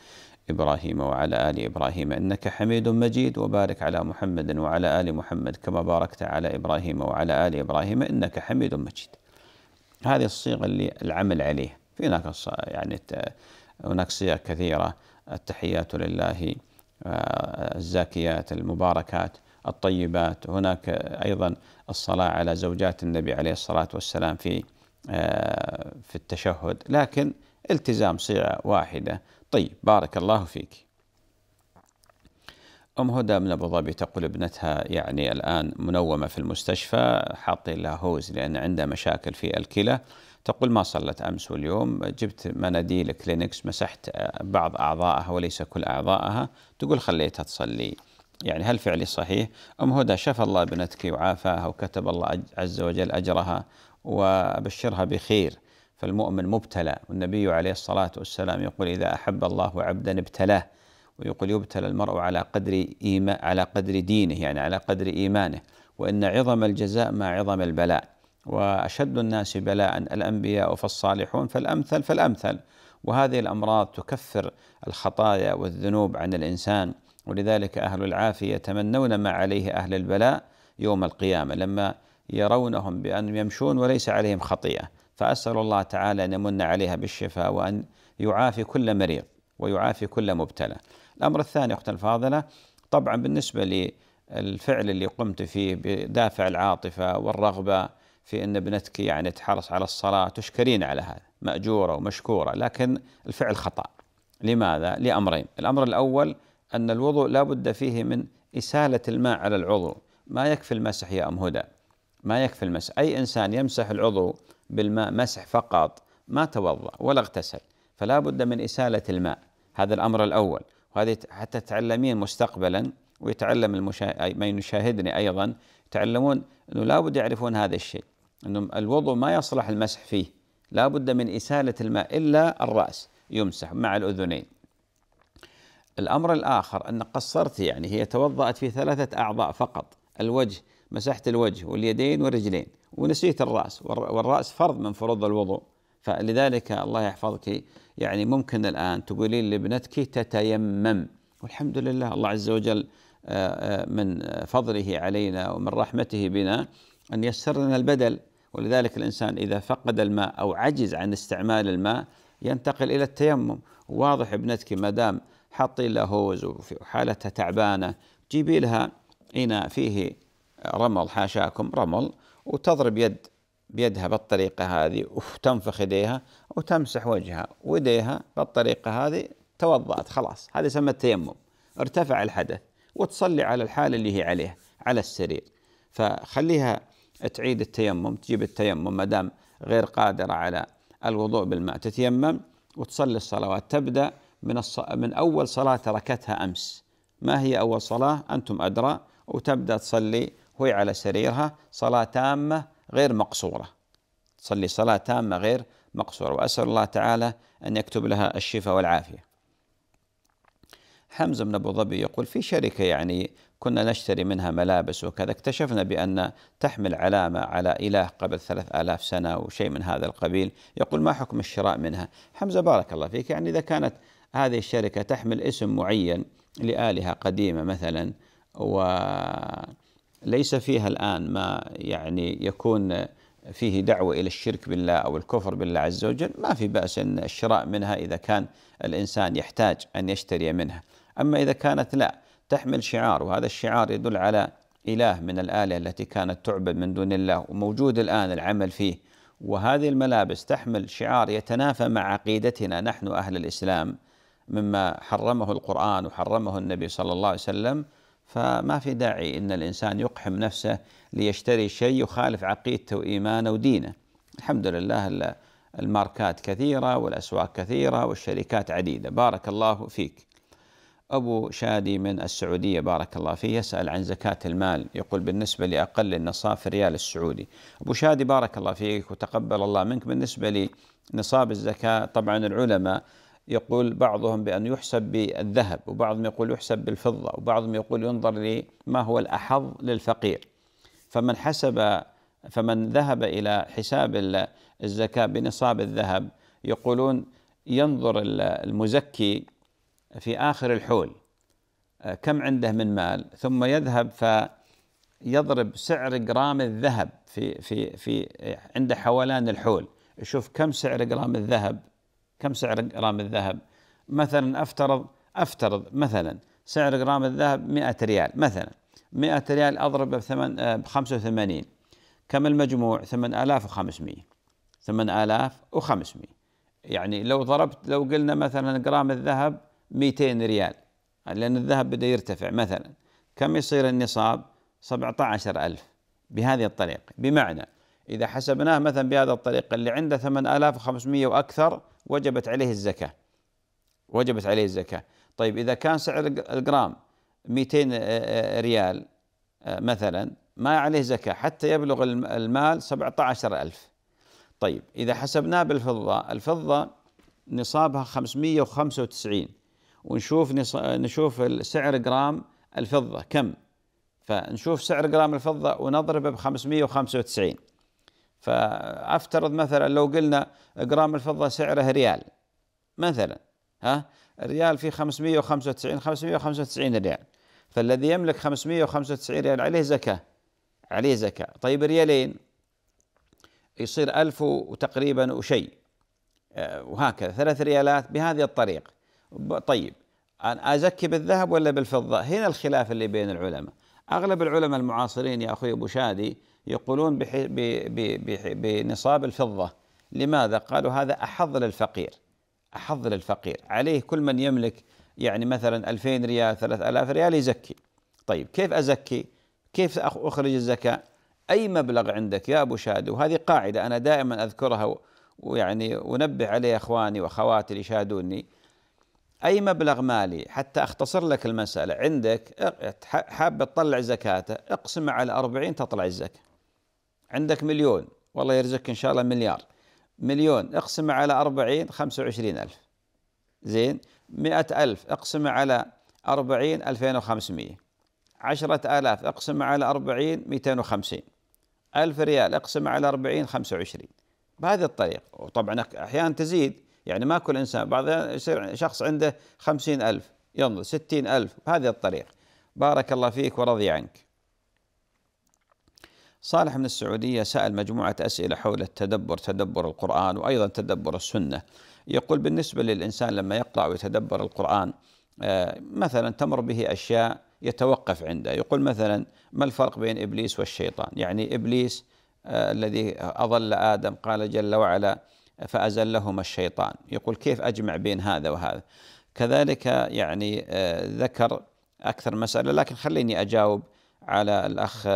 ابراهيم وعلى ال ابراهيم انك حميد مجيد وبارك على محمد وعلى ال محمد كما باركت على ابراهيم وعلى ال ابراهيم انك حميد مجيد. هذه الصيغه اللي العمل عليه، في هناك يعني هناك صيغ كثيره التحيات لله آه، الزاكيات المباركات الطيبات هناك ايضا الصلاة على زوجات النبي عليه الصلاة والسلام في آه، في التشهد لكن التزام صيغة واحدة طيب بارك الله فيك أم هدى من أبو ظبي تقول ابنتها يعني الآن منومة في المستشفى حاطين لها هوز لأن عندها مشاكل في الكلى تقول ما صلت أمس واليوم جبت مناديل كلينكس مسحت بعض أعضائها وليس كل أعضائها تقول خليتها تصلي يعني هل فعلي صحيح أم هدى شفى الله ابنتك وعافاها وكتب الله عز وجل أجرها وبشرها بخير فالمؤمن مبتلى والنبي عليه الصلاة والسلام يقول إذا أحب الله عبدا ابتلاه ويقول يبتلى المرء على قدر إيما على قدر دينه يعني على قدر إيمانه وإن عظم الجزاء ما عظم البلاء وأشد الناس بلاء الأنبياء فالصالحون فالأمثل فالأمثل وهذه الأمراض تكفر الخطايا والذنوب عن الإنسان ولذلك أهل العافية يتمنون ما عليه أهل البلاء يوم القيامة لما يرونهم بأن يمشون وليس عليهم خطيئة فأسأل الله تعالى أن يمن عليها بالشفاء وأن يعافي كل مريض ويعافي كل مبتلى الأمر الثاني أختنا الفاضلة طبعا بالنسبة للفعل اللي قمت فيه بدافع العاطفة والرغبة في أن ابنتك يعني تحرص على الصلاة تشكرين على هذا مأجورة ومشكورة لكن الفعل خطأ لماذا؟ لأمرين الأمر الأول أن الوضوء لا بد فيه من إسالة الماء على العضو ما يكفي المسح يا أم هدى ما يكفي المسح أي إنسان يمسح العضو بالماء مسح فقط ما توضأ ولا اغتسل فلا بد من إسالة الماء هذا الأمر الأول وهذه حتى تعلمين مستقبلا ويتعلم المشا... من يشاهدني أيضا يتعلمون أنه لا بد يعرفون هذا الشيء أن الوضوء ما يصلح المسح فيه لا بد من إسالة الماء إلا الرأس يمسح مع الأذنين الأمر الآخر أن قصرت يعني هي توضأت في ثلاثة أعضاء فقط الوجه مسحت الوجه واليدين والرجلين ونسيت الرأس والرأس فرض من فروض الوضوء فلذلك الله يحفظك يعني ممكن الآن تقولين لابنتك تتيمم والحمد لله الله عز وجل آه، آه، من فضله علينا ومن رحمته بنا أن يسر لنا البدل ولذلك الإنسان إذا فقد الماء أو عجز عن استعمال الماء ينتقل إلى التيمم واضح ابنتك ما دام حطي لها هوز وحالتها تعبانه جيبي لها اناء فيه رمل حاشاكم رمل وتضرب يد بيدها بالطريقه هذه وتنفخ يديها وتمسح وجهها ويديها بالطريقه هذه توضأت خلاص هذا يسمى التيمم ارتفع الحدث وتصلي على الحال اللي هي عليها على السرير فخليها تعيد التيمم تجيب التيمم ما دام غير قادره على الوضوء بالماء تتيمم وتصلي الصلوات تبدا من الص... من اول صلاه تركتها امس ما هي اول صلاه انتم ادرى وتبدا تصلي وهي على سريرها صلاه تامه غير مقصوره تصلي صلاه تامه غير مقصوره واسال الله تعالى ان يكتب لها الشفاء والعافيه. حمزه بن ابو ظبي يقول في شركه يعني كنا نشتري منها ملابس وكذا اكتشفنا بأن تحمل علامة على إله قبل ثلاث آلاف سنة وشيء من هذا القبيل يقول ما حكم الشراء منها حمزة بارك الله فيك يعني إذا كانت هذه الشركة تحمل اسم معين لآلهة قديمة مثلا وليس فيها الآن ما يعني يكون فيه دعوة إلى الشرك بالله أو الكفر بالله عز وجل ما في بأس أن الشراء منها إذا كان الإنسان يحتاج أن يشتري منها أما إذا كانت لا تحمل شعار وهذا الشعار يدل على إله من الآلهة التي كانت تعبد من دون الله وموجود الآن العمل فيه وهذه الملابس تحمل شعار يتنافى مع عقيدتنا نحن أهل الإسلام مما حرمه القرآن وحرمه النبي صلى الله عليه وسلم فما في داعي أن الإنسان يقحم نفسه ليشتري شيء يخالف عقيدته وإيمانه ودينه الحمد لله الماركات كثيرة والأسواق كثيرة والشركات عديدة بارك الله فيك أبو شادي من السعودية بارك الله فيه يسأل عن زكاة المال يقول بالنسبة لأقل النصاب في الريال السعودي أبو شادي بارك الله فيك وتقبل الله منك بالنسبة لنصاب الزكاة طبعا العلماء يقول بعضهم بأن يحسب بالذهب وبعضهم يقول يحسب بالفضة وبعضهم يقول ينظر لما هو الأحظ للفقير فمن حسب فمن ذهب إلى حساب الزكاة بنصاب الذهب يقولون ينظر المزكي في آخر الحول آه، كم عنده من مال ثم يذهب فيضرب سعر جرام الذهب في في في عند حولان الحول يشوف كم سعر جرام الذهب كم سعر غرام الذهب مثلا أفترض أفترض مثلا سعر غرام الذهب 100 ريال مثلا 100 ريال أضرب ب 85 آه، كم المجموع 8500 8500 يعني لو ضربت لو قلنا مثلا غرام الذهب 200 ريال لأن الذهب بدأ يرتفع مثلا كم يصير النصاب 17000 بهذه الطريقة بمعنى إذا حسبناه مثلا بهذا الطريق اللي عنده 8500 وأكثر وجبت عليه الزكاة وجبت عليه الزكاة طيب إذا كان سعر الجرام 200 آه، آه، ريال آه، مثلا ما عليه زكاة حتى يبلغ المال 17000 طيب إذا حسبناه بالفضة الفضة نصابها 595 ونشوف نشوف سعر جرام الفضة كم فنشوف سعر جرام الفضة ونضربه ب 595 فافترض مثلا لو قلنا جرام الفضه سعره ريال مثلا ها ريال في 595 595 ريال فالذي يملك 595 ريال عليه زكاه عليه زكاه طيب ريالين يصير ألف وتقريبا وشيء آه، وهكذا ثلاث ريالات بهذه الطريقة طيب أنا أزكي بالذهب ولا بالفضة هنا الخلاف اللي بين العلماء أغلب العلماء المعاصرين يا أخوي أبو شادي يقولون بنصاب الفضة لماذا؟ قالوا هذا أحظ للفقير أحظ للفقير عليه كل من يملك يعني مثلا 2000 ريال 3000 ريال يزكي طيب كيف أزكي؟ كيف أخرج الزكاة؟ أي مبلغ عندك يا أبو شادو وهذه قاعدة أنا دائما أذكرها ويعني أنبه عليها إخواني وأخواتي اللي يشاهدوني أي مبلغ مالي حتى أختصر لك المسألة عندك حاب تطلع زكاته اقسم على أربعين تطلع الزكاة عندك مليون والله يرزقك إن شاء الله مليار مليون اقسم على أربعين خمسة وعشرين ألف زين مئة ألف اقسم على أربعين ألفين 10000 عشرة آلاف اقسم على أربعين مئتين وخمسين ألف ريال اقسم على أربعين خمسة وعشرين بهذه الطريقة وطبعا أحيانا تزيد يعني ما كل إنسان بعض يصير شخص عنده خمسين ألف 60000 ستين ألف بهذه الطريقة بارك الله فيك ورضي عنك صالح من السعودية سأل مجموعة أسئلة حول التدبر تدبر القرآن وأيضا تدبر السنة يقول بالنسبة للإنسان لما يقرأ ويتدبر القرآن آه، مثلا تمر به أشياء يتوقف عنده يقول مثلا ما الفرق بين إبليس والشيطان يعني إبليس آه، الذي أضل آدم قال جل وعلا فأزلهما الشيطان يقول كيف أجمع بين هذا وهذا كذلك يعني آه، ذكر أكثر مسألة لكن خليني أجاوب على الأخ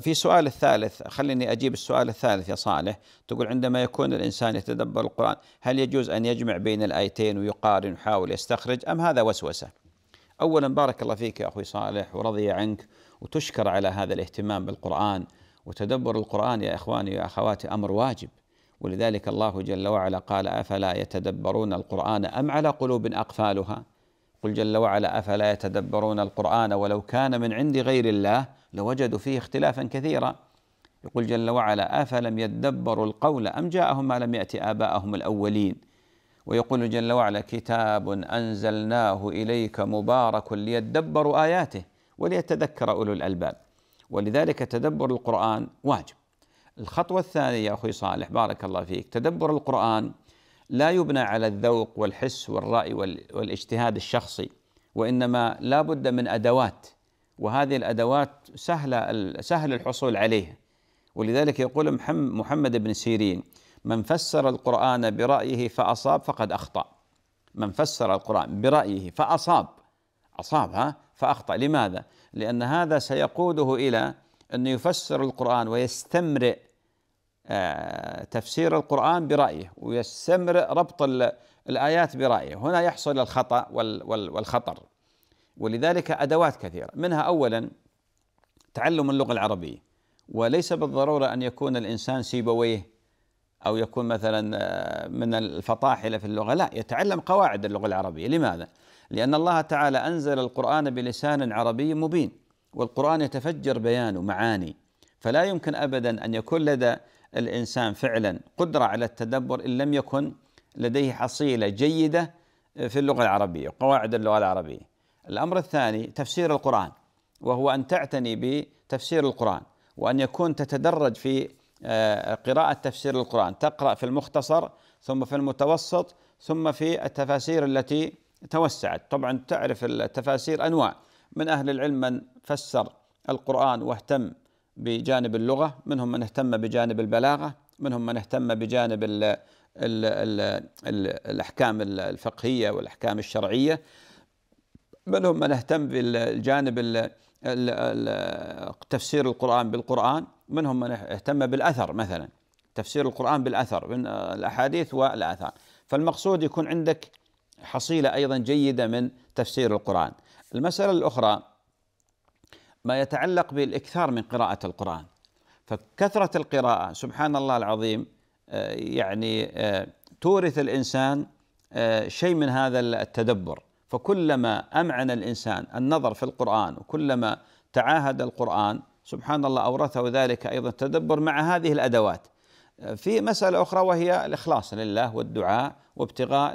في سؤال الثالث خليني أجيب السؤال الثالث يا صالح تقول عندما يكون الإنسان يتدبر القرآن هل يجوز أن يجمع بين الآيتين ويقارن ويحاول يستخرج أم هذا وسوسة أولا بارك الله فيك يا أخوي صالح ورضي عنك وتشكر على هذا الاهتمام بالقرآن وتدبر القرآن يا إخواني أخواتي أمر واجب ولذلك الله جل وعلا قال أفلا يتدبرون القرآن أم على قلوب أقفالها قل جل وعلا أفلا يتدبرون القرآن ولو كان من عند غير الله لوجدوا فيه اختلافا كثيرا يقول جل وعلا افلم يدبروا القول ام جاءهم ما لم يات اباءهم الاولين ويقول جل وعلا كتاب انزلناه اليك مبارك ليدبروا اياته وليتذكر اولو الالباب ولذلك تدبر القران واجب الخطوه الثانيه يا اخوي صالح بارك الله فيك تدبر القران لا يبنى على الذوق والحس والراي والاجتهاد الشخصي وانما لا بد من ادوات وهذه الادوات سهله سهل الحصول عليها ولذلك يقول محمد بن سيرين من فسر القران برايه فاصاب فقد اخطا من فسر القران برايه فاصاب اصاب ها فاخطا لماذا؟ لان هذا سيقوده الى انه يفسر القران ويستمرئ آه، تفسير القرآن برأيه ويستمر ربط الآيات برأيه هنا يحصل الخطأ والخطر ولذلك ادوات كثيره منها اولا تعلم اللغه العربيه وليس بالضروره ان يكون الانسان سيبويه او يكون مثلا آه، من الفطاحله في اللغه لا يتعلم قواعد اللغه العربيه لماذا؟ لان الله تعالى انزل القران بلسان عربي مبين والقران يتفجر بيانه معاني فلا يمكن ابدا ان يكون لدى الانسان فعلا قدره على التدبر ان لم يكن لديه حصيله جيده في اللغه العربيه وقواعد اللغه العربيه الأمر الثاني تفسير القرآن وهو أن تعتني بتفسير القرآن وأن يكون تتدرج في آه، قراءة تفسير القرآن تقرأ في المختصر ثم في المتوسط ثم في التفاسير التي توسعت طبعا تعرف التفاسير أنواع من أهل العلم من فسر القرآن واهتم بجانب اللغة منهم من اهتم بجانب البلاغة منهم من اهتم بجانب الـ الـ الـ الـ الأحكام الفقهية والأحكام الشرعية بل هم اهتم بالجانب تفسير القرآن بالقرآن منهم من اهتم بالأثر مثلا تفسير القرآن بالأثر من الأحاديث والآثار فالمقصود يكون عندك حصيلة أيضا جيدة من تفسير القرآن المسألة الأخرى ما يتعلق بالإكثار من قراءة القرآن فكثرة القراءة سبحان الله العظيم آه، يعني آه، تورث الإنسان آه، شيء من هذا التدبر فكلما امعن الانسان النظر في القران وكلما تعاهد القران سبحان الله اورثه ذلك ايضا التدبر مع هذه الادوات في مساله اخرى وهي الاخلاص لله والدعاء وابتغاء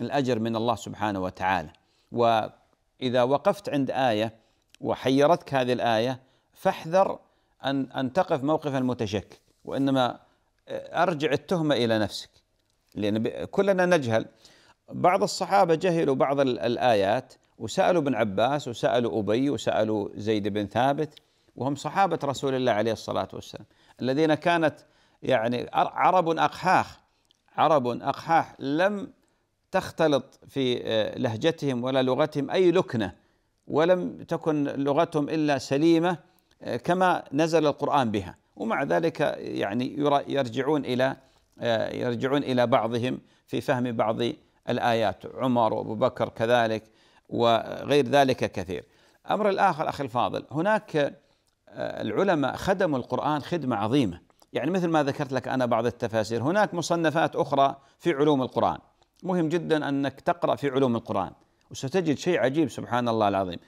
الاجر من الله سبحانه وتعالى واذا وقفت عند ايه وحيرتك هذه الايه فاحذر ان ان تقف موقف المتشكك وانما ارجع التهمه الى نفسك لان كلنا نجهل بعض الصحابة جهلوا بعض الآيات وسألوا ابن عباس وسألوا أبي وسألوا زيد بن ثابت وهم صحابة رسول الله عليه الصلاة والسلام الذين كانت يعني عرب أقحاح عرب أقحاح لم تختلط في آه، لهجتهم ولا لغتهم أي لكنة ولم تكن لغتهم إلا سليمة آه، كما نزل القرآن بها ومع ذلك يعني يرجعون إلى آه، يرجعون إلى بعضهم في فهم بعض الآيات عمر وأبو بكر كذلك وغير ذلك كثير أمر الآخر أخي الفاضل هناك آه، العلماء خدموا القرآن خدمة عظيمة يعني مثل ما ذكرت لك أنا بعض التفاسير هناك مصنفات أخرى في علوم القرآن مهم جدا أنك تقرأ في علوم القرآن وستجد شيء عجيب سبحان الله العظيم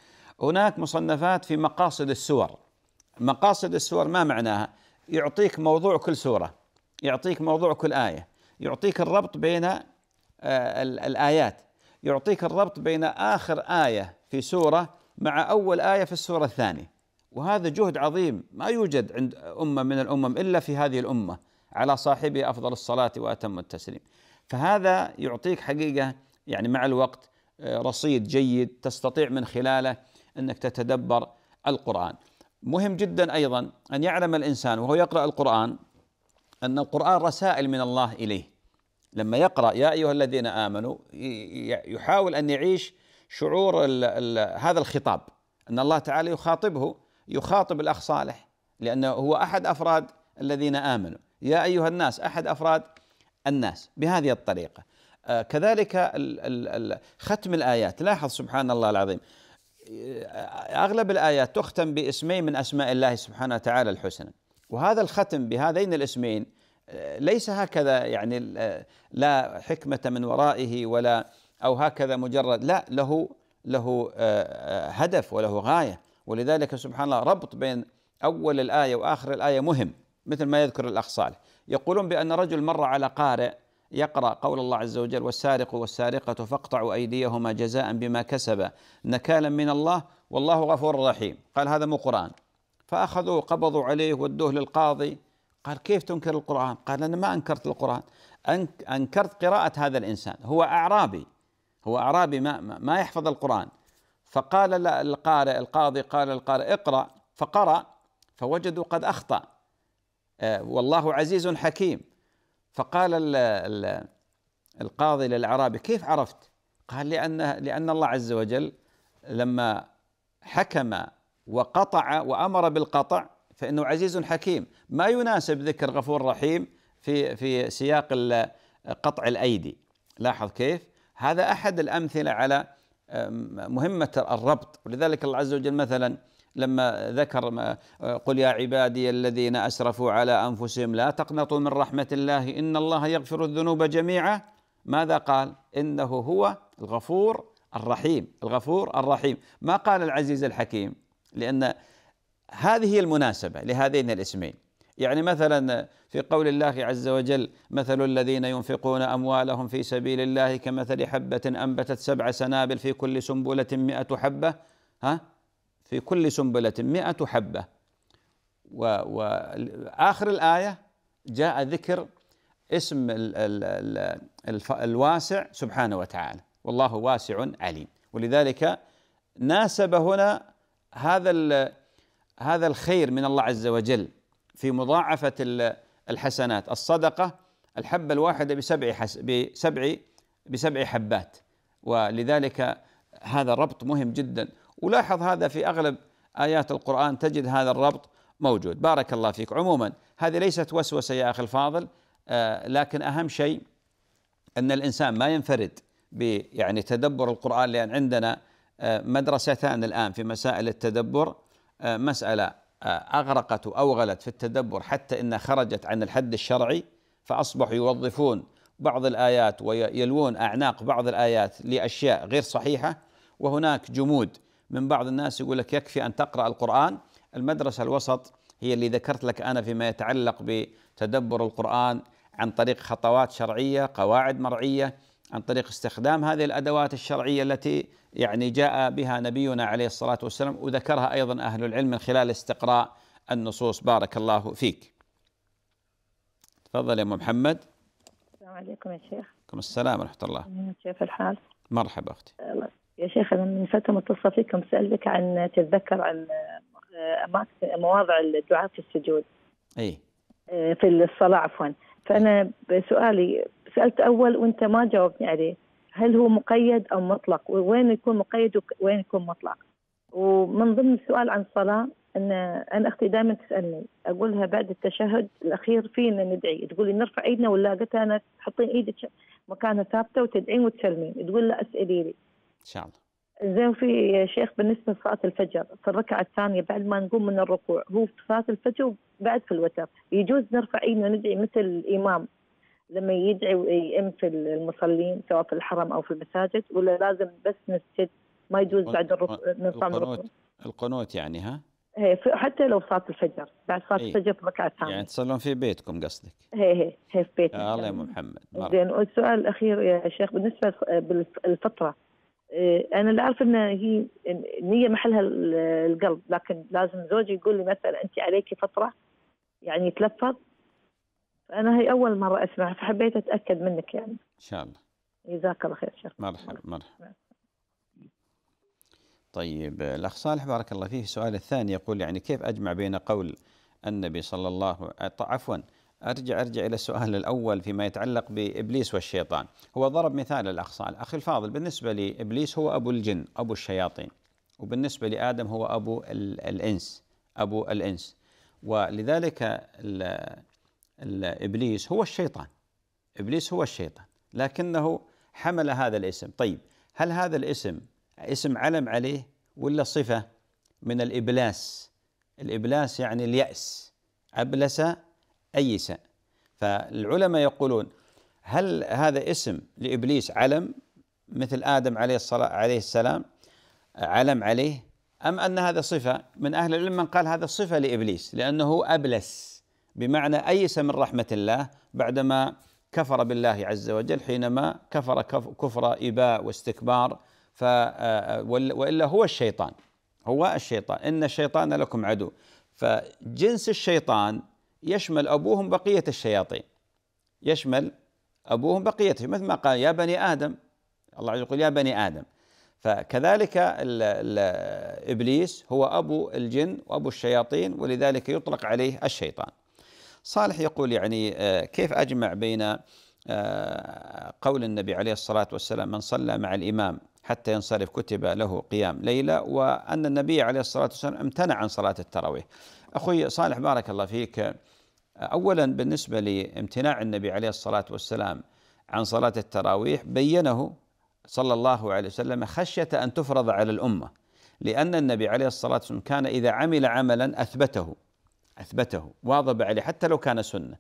هناك مصنفات في مقاصد السور مقاصد السور ما معناها يعطيك موضوع كل سورة يعطيك موضوع كل آية يعطيك الربط بين آه، الآيات يعطيك الربط بين آخر آية في سورة مع أول آية في السورة الثانية وهذا جهد عظيم ما يوجد عند أمة من الأمم إلا في هذه الأمة على صاحبه أفضل الصلاة وأتم التسليم فهذا يعطيك حقيقة يعني مع الوقت آه، رصيد جيد تستطيع من خلاله أنك تتدبر القرآن مهم جدا أيضا أن يعلم الإنسان وهو يقرأ القرآن أن القرآن رسائل من الله إليه لما يقرأ يا أيها الذين آمنوا يحاول أن يعيش شعور الـ الـ هذا الخطاب أن الله تعالى يخاطبه يخاطب الأخ صالح لأنه هو أحد أفراد الذين آمنوا يا أيها الناس أحد أفراد الناس بهذه الطريقة آه، كذلك ختم الآيات لاحظ سبحان الله العظيم آه، أغلب الآيات تختم باسمين من أسماء الله سبحانه وتعالى الحسنى وهذا الختم بهذين الاسمين ليس هكذا يعني لا حكمة من ورائه ولا أو هكذا مجرد لا له له آه، آه، هدف وله غاية ولذلك سبحان الله ربط بين أول الآية وآخر الآية مهم مثل ما يذكر الأخ صالح يقولون بأن رجل مر على قارئ يقرأ قول الله عز وجل والسارق والسارقة فاقطعوا أيديهما جزاء بما كسبا نكالا من الله والله غفور رحيم قال هذا مو قرآن فأخذوه قبضوا عليه ودوه للقاضي قال كيف تنكر القرآن قال أنا ما أنكرت القرآن أنكرت قراءة هذا الإنسان هو أعرابي هو أعرابي ما, ما يحفظ القرآن فقال القارئ القاضي قال القارئ اقرأ فقرأ فوجدوا قد أخطأ آه، والله عزيز حكيم فقال القاضي للأعرابي كيف عرفت قال لأن, لأن الله عز وجل لما حكم وقطع وأمر بالقطع فإنه عزيز حكيم ما يناسب ذكر غفور رحيم في في سياق قطع الأيدي لاحظ كيف هذا أحد الأمثلة على مهمة الربط ولذلك الله عز وجل مثلا لما ذكر قل يا عبادي الذين أسرفوا على أنفسهم لا تقنطوا من رحمة الله إن الله يغفر الذنوب جميعا ماذا قال إنه هو الغفور الرحيم الغفور الرحيم ما قال العزيز الحكيم لأن هذه هي المناسبة لهذين الاسمين يعني مثلا في قول الله عز وجل مثل الذين ينفقون أموالهم في سبيل الله كمثل حبة أنبتت سبع سنابل في كل سنبلة مئة حبة ها في كل سنبلة مئة حبة وآخر الآية جاء ذكر اسم الـ الـ الـ الواسع سبحانه وتعالى والله واسع عليم ولذلك ناسب هنا هذا هذا الخير من الله عز وجل في مضاعفة الحسنات الصدقة الحبة الواحدة بسبع حس بسبع بسبع حبات ولذلك هذا الربط مهم جدا ولاحظ هذا في أغلب آيات القرآن تجد هذا الربط موجود بارك الله فيك عموما هذه ليست وسوسة يا أخي الفاضل آه لكن أهم شيء أن الإنسان ما ينفرد يعني تدبر القرآن لأن عندنا آه، مدرستان الآن في مسائل التدبر آه، مسألة آه، أغرقت وأوغلت في التدبر حتى إنها خرجت عن الحد الشرعي فأصبحوا يوظفون بعض الآيات ويلوون أعناق بعض الآيات لأشياء غير صحيحة وهناك جمود من بعض الناس يقول لك يكفي أن تقرأ القرآن المدرسة الوسط هي اللي ذكرت لك أنا فيما يتعلق بتدبر القرآن عن طريق خطوات شرعية قواعد مرعية عن طريق استخدام هذه الادوات الشرعيه التي يعني جاء بها نبينا عليه الصلاه والسلام وذكرها ايضا اهل العلم من خلال استقراء النصوص بارك الله فيك. تفضل يا ام محمد. السلام عليكم يا شيخ. عليكم السلام ورحمه الله. كيف الحال؟ مرحبا اختي. يا شيخ انا من فتره متصل فيكم سالتك عن تتذكر عن آه، مواضع الدعاء في السجود. اي. آه، في الصلاه عفوا. فانا سؤالي سالت اول وانت ما جاوبتني عليه هل هو مقيد او مطلق وين يكون مقيد وين يكون مطلق ومن ضمن السؤال عن الصلاه ان انا اختي دائما تسالني اقول لها بعد التشهد الاخير فينا ندعي تقولي نرفع ايدنا ولا قلت انا تحطين ايدك مكانها ثابته وتدعين وتسلمين تقول لا اسالي لي ان شاء الله زين في شيخ بالنسبه لصلاه الفجر في الركعه الثانيه بعد ما نقوم من الركوع هو في صلاه الفجر وبعد في الوتر يجوز نرفع ايدنا ندعي مثل الامام لما يدعي ويأم في المصلين سواء في الحرم او في المساجد ولا لازم بس نسجد ما يجوز بعد نرفع القنوت القنوت يعني ها؟ هي حتى لو صلاه الفجر بعد صلاه إيه. الفجر في ركعه ثانيه يعني تصلون في بيتكم قصدك؟ هي هي هي في بيتنا الله يا ام محمد زين والسؤال الاخير يا شيخ بالنسبه للفطره إيه، انا اللي اعرف ان هي النيه محلها القلب لكن لازم زوجي يقول لي مثلا انت عليك فطره يعني تلفظ أنا هي اول مره اسمعها فحبيت اتاكد منك يعني ان شاء الله جزاك الله خير شيخ مرحبا مرحبا طيب الاخ صالح بارك الله فيه السؤال الثاني يقول يعني كيف اجمع بين قول النبي صلى الله عفوا ارجع ارجع الى السؤال الاول فيما يتعلق بابليس والشيطان، هو ضرب مثال الاخ صالح، اخي الفاضل بالنسبه لابليس هو ابو الجن، ابو الشياطين، وبالنسبه لادم هو ابو الانس، ابو الانس، ولذلك إبليس هو الشيطان إبليس هو الشيطان لكنه حمل هذا الاسم طيب هل هذا الاسم اسم علم عليه ولا صفة من الإبلاس الإبلاس يعني اليأس أبلس أيس فالعلماء يقولون هل هذا اسم لإبليس علم مثل آدم عليه الصلاة عليه السلام علم عليه أم أن هذا صفة من أهل العلم من قال هذا صفة لإبليس لأنه أبلس بمعنى أيس من رحمة الله بعدما كفر بالله عز وجل حينما كفر كفر إباء واستكبار ف آه، آه، وإلا هو الشيطان هو الشيطان إن الشيطان لكم عدو فجنس الشيطان يشمل أبوهم بقية الشياطين يشمل أبوهم بقيته مثل ما قال يا بني آدم الله عز وجل يقول يا بني آدم فكذلك الـ الـ إبليس هو أبو الجن وأبو الشياطين ولذلك يطلق عليه الشيطان صالح يقول يعني آه، كيف أجمع بين آه، قول النبي عليه الصلاة والسلام من صلى مع الإمام حتى ينصرف كتب له قيام ليلة وأن النبي عليه الصلاة والسلام امتنع عن صلاة التراويح أخوي صالح بارك الله فيك أولا بالنسبة لامتناع النبي عليه الصلاة والسلام عن صلاة التراويح بينه صلى الله عليه وسلم خشية أن تفرض على الأمة لأن النبي عليه الصلاة والسلام كان إذا عمل عملا أثبته أثبته واظب عليه حتى لو كان سنة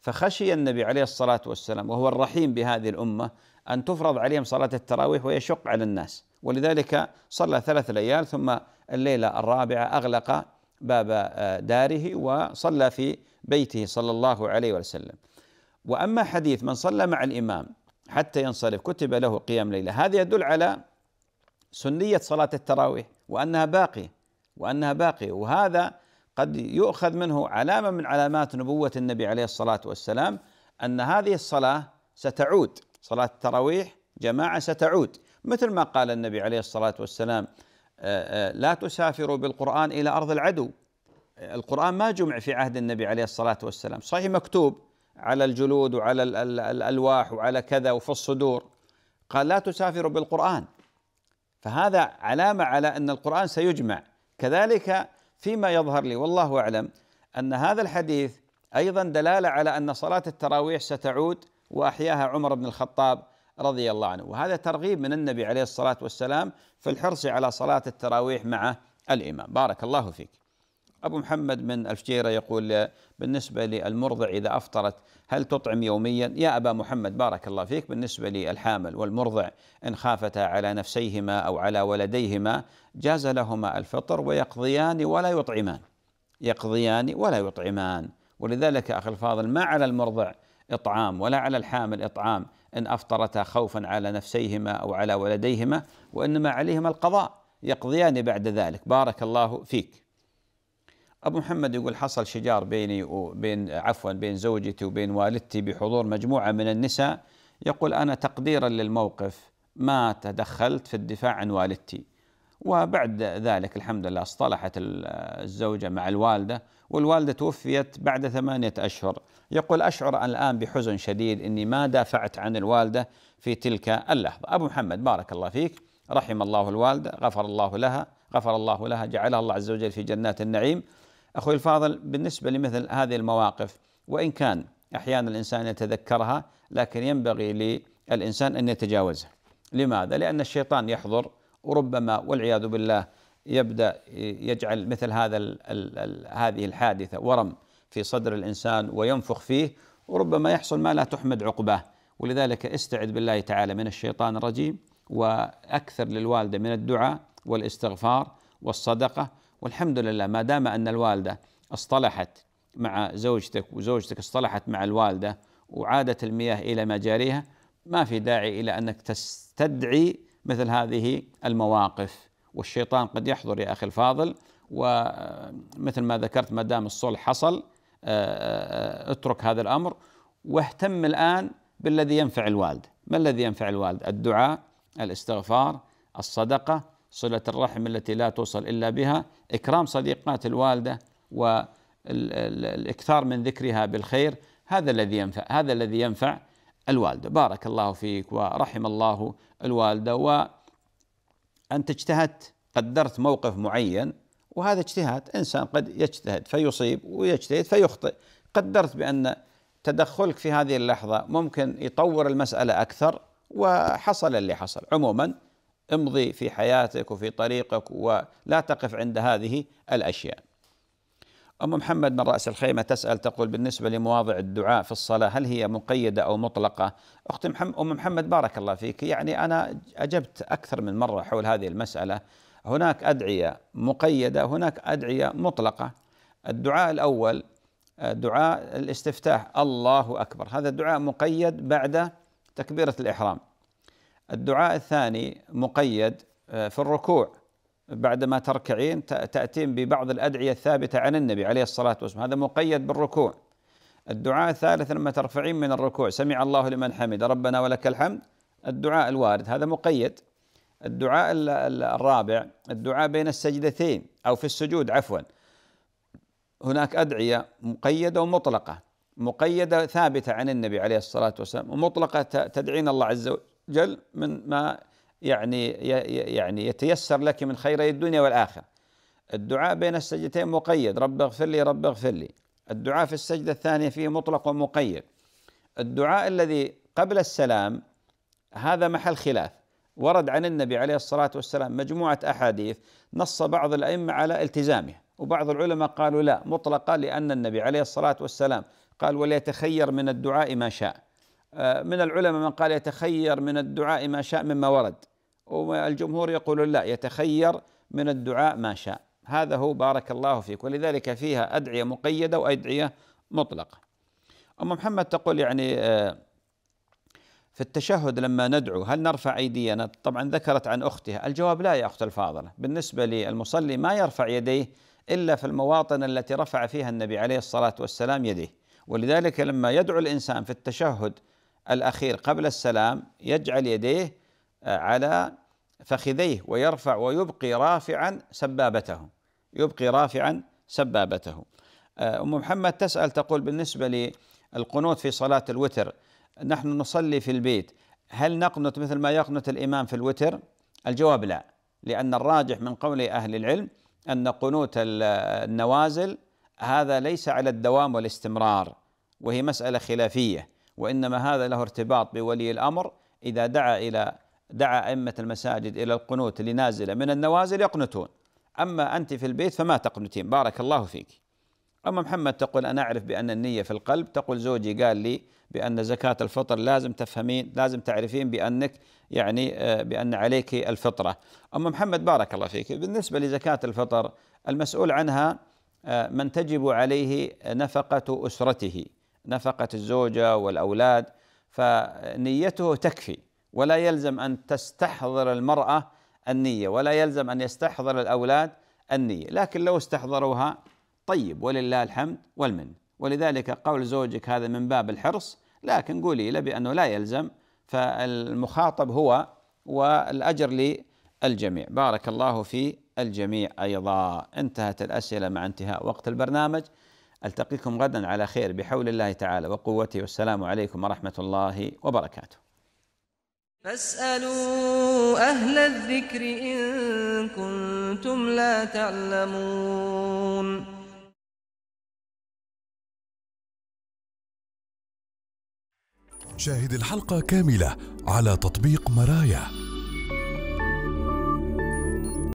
فخشي النبي عليه الصلاة والسلام وهو الرحيم بهذه الأمة أن تفرض عليهم صلاة التراويح ويشق على الناس ولذلك صلى ثلاث ليال ثم الليلة الرابعة أغلق باب آه، داره وصلى في بيته صلى الله عليه وسلم وأما حديث من صلى مع الإمام حتى ينصرف كتب له قيام ليلة هذا يدل على سنية صلاة التراويح وأنها باقية وأنها باقية وهذا قد يؤخذ منه علامه من علامات نبوه النبي عليه الصلاه والسلام ان هذه الصلاه ستعود صلاه التراويح جماعه ستعود مثل ما قال النبي عليه الصلاه والسلام آه، آه، لا تسافروا بالقران الى ارض العدو القران ما جمع في عهد النبي عليه الصلاه والسلام صحيح مكتوب على الجلود وعلى الالواح وعلى كذا وفي الصدور قال لا تسافروا بالقران فهذا علامه على ان القران سيجمع كذلك فيما يظهر لي والله اعلم ان هذا الحديث ايضا دلاله على ان صلاه التراويح ستعود واحياها عمر بن الخطاب رضي الله عنه وهذا ترغيب من النبي عليه الصلاه والسلام في الحرص على صلاه التراويح مع الامام بارك الله فيك أبو محمد من الفجيرة يقول بالنسبة للمرضع إذا أفطرت هل تطعم يوميا يا أبا محمد بارك الله فيك بالنسبة للحامل والمرضع إن خافتا على نفسيهما أو على ولديهما جاز لهما الفطر ويقضيان ولا يطعمان يقضيان ولا يطعمان ولذلك أخي الفاضل ما على المرضع إطعام ولا على الحامل إطعام إن أفطرتا خوفا على نفسيهما أو على ولديهما وإنما عليهما القضاء يقضيان بعد ذلك بارك الله فيك ابو محمد يقول حصل شجار بيني وبين عفوا بين زوجتي وبين والدتي بحضور مجموعه من النساء يقول انا تقديرا للموقف ما تدخلت في الدفاع عن والدتي وبعد ذلك الحمد لله اصطلحت الزوجه مع الوالده والوالده توفيت بعد ثمانيه اشهر يقول اشعر الان بحزن شديد اني ما دافعت عن الوالده في تلك اللحظه ابو محمد بارك الله فيك رحم الله الوالده غفر الله لها غفر الله لها جعلها الله عز وجل في جنات النعيم أخوي الفاضل بالنسبة لمثل هذه المواقف وإن كان أحيانا الإنسان يتذكرها لكن ينبغي للإنسان أن يتجاوزها لماذا؟ لأن الشيطان يحضر وربما والعياذ بالله يبدأ يجعل مثل هذا الـ الـ هذه الحادثة ورم في صدر الإنسان وينفخ فيه وربما يحصل ما لا تحمد عقباه ولذلك استعد بالله تعالى من الشيطان الرجيم وأكثر للوالدة من الدعاء والاستغفار والصدقة والحمد لله ما دام أن الوالدة اصطلحت مع زوجتك وزوجتك اصطلحت مع الوالدة وعادت المياه إلى مجاريها ما في داعي إلى أنك تستدعي مثل هذه المواقف والشيطان قد يحضر يا أخي الفاضل ومثل ما ذكرت ما دام الصلح حصل آه، آه، اترك هذا الأمر واهتم الآن بالذي ينفع الوالد ما الذي ينفع الوالد الدعاء الاستغفار الصدقة صلة الرحم التي لا توصل إلا بها إكرام صديقات الوالدة والإكثار من ذكرها بالخير هذا الذي ينفع هذا الذي ينفع الوالدة بارك الله فيك ورحم الله الوالدة وأنت اجتهدت قدرت موقف معين وهذا اجتهاد إنسان قد يجتهد فيصيب ويجتهد فيخطئ قدرت بأن تدخلك في هذه اللحظة ممكن يطور المسألة أكثر وحصل اللي حصل عموما امضي في حياتك وفي طريقك ولا تقف عند هذه الاشياء. ام محمد من راس الخيمه تسال تقول بالنسبه لمواضع الدعاء في الصلاه هل هي مقيده او مطلقه؟ اخت ام محمد بارك الله فيك يعني انا اجبت اكثر من مره حول هذه المساله هناك ادعيه مقيده هناك ادعيه مطلقه. الدعاء الاول دعاء الاستفتاح الله اكبر هذا الدعاء مقيد بعد تكبيره الاحرام الدعاء الثاني مقيد آه، في الركوع بعدما تركعين تأتين ببعض الأدعية الثابتة عن النبي عليه الصلاة والسلام هذا مقيد بالركوع الدعاء الثالث لما ترفعين من الركوع سمع الله لمن حمد ربنا ولك الحمد الدعاء الوارد هذا مقيد الدعاء الرابع الدعاء بين السجدتين أو في السجود عفوا هناك أدعية مقيدة ومطلقة مقيدة ثابتة عن النبي عليه الصلاة والسلام ومطلقة تدعين الله عز وجل جل من ما يعني يعني يتيسر لك من خيري الدنيا والاخره الدعاء بين السجدتين مقيد رب اغفر لي رب اغفر لي الدعاء في السجده الثانيه فيه مطلق ومقيد الدعاء الذي قبل السلام هذا محل خلاف ورد عن النبي عليه الصلاه والسلام مجموعه احاديث نص بعض الائمه على التزامه وبعض العلماء قالوا لا مطلقه لان النبي عليه الصلاه والسلام قال وليتخير من الدعاء ما شاء آه، من العلماء من قال يتخير من الدعاء ما شاء مما ورد والجمهور يقول لا يتخير من الدعاء ما شاء هذا هو بارك الله فيك ولذلك فيها أدعية مقيدة وأدعية مطلقة أم محمد تقول يعني آه، في التشهد لما ندعو هل نرفع أيدينا طبعا ذكرت عن أختها الجواب لا يا أخت الفاضلة بالنسبة للمصلي ما يرفع يديه إلا في المواطن التي رفع فيها النبي عليه الصلاة والسلام يديه ولذلك لما يدعو الإنسان في التشهد الأخير قبل السلام يجعل يديه آه، على فخذيه ويرفع ويبقي رافعا سبابته يبقي رافعا سبابته آه، أم محمد تسأل تقول بالنسبة للقنوت في صلاة الوتر نحن نصلي في البيت هل نقنت مثل ما يقنت الإمام في الوتر الجواب لا لأن الراجح من قول أهل العلم أن قنوت النوازل هذا ليس على الدوام والاستمرار وهي مسألة خلافية وإنما هذا له ارتباط بولي الأمر إذا دعا إلى دعا أئمة المساجد إلى القنوت لنازلة من النوازل يقنتون أما أنت في البيت فما تقنتين بارك الله فيك أما محمد تقول أنا أعرف بأن النية في القلب تقول زوجي قال لي بأن زكاة الفطر لازم تفهمين لازم تعرفين بأنك يعني آه، بأن عليك الفطرة أما محمد بارك الله فيك بالنسبة لزكاة الفطر المسؤول عنها آه، من تجب عليه نفقة أسرته نفقة الزوجة والأولاد فنيته تكفي ولا يلزم أن تستحضر المرأة النية ولا يلزم أن يستحضر الأولاد النية لكن لو استحضروها طيب ولله الحمد والمن ولذلك قول زوجك هذا من باب الحرص لكن قولي له بأنه لا يلزم فالمخاطب هو والأجر للجميع بارك الله في الجميع أيضا انتهت الأسئلة مع انتهاء وقت البرنامج ألتقيكم غدا على خير بحول الله تعالى وقوته والسلام عليكم ورحمة الله وبركاته فاسألوا أهل الذكر إن كنتم لا تعلمون شاهد الحلقة كاملة على تطبيق مرايا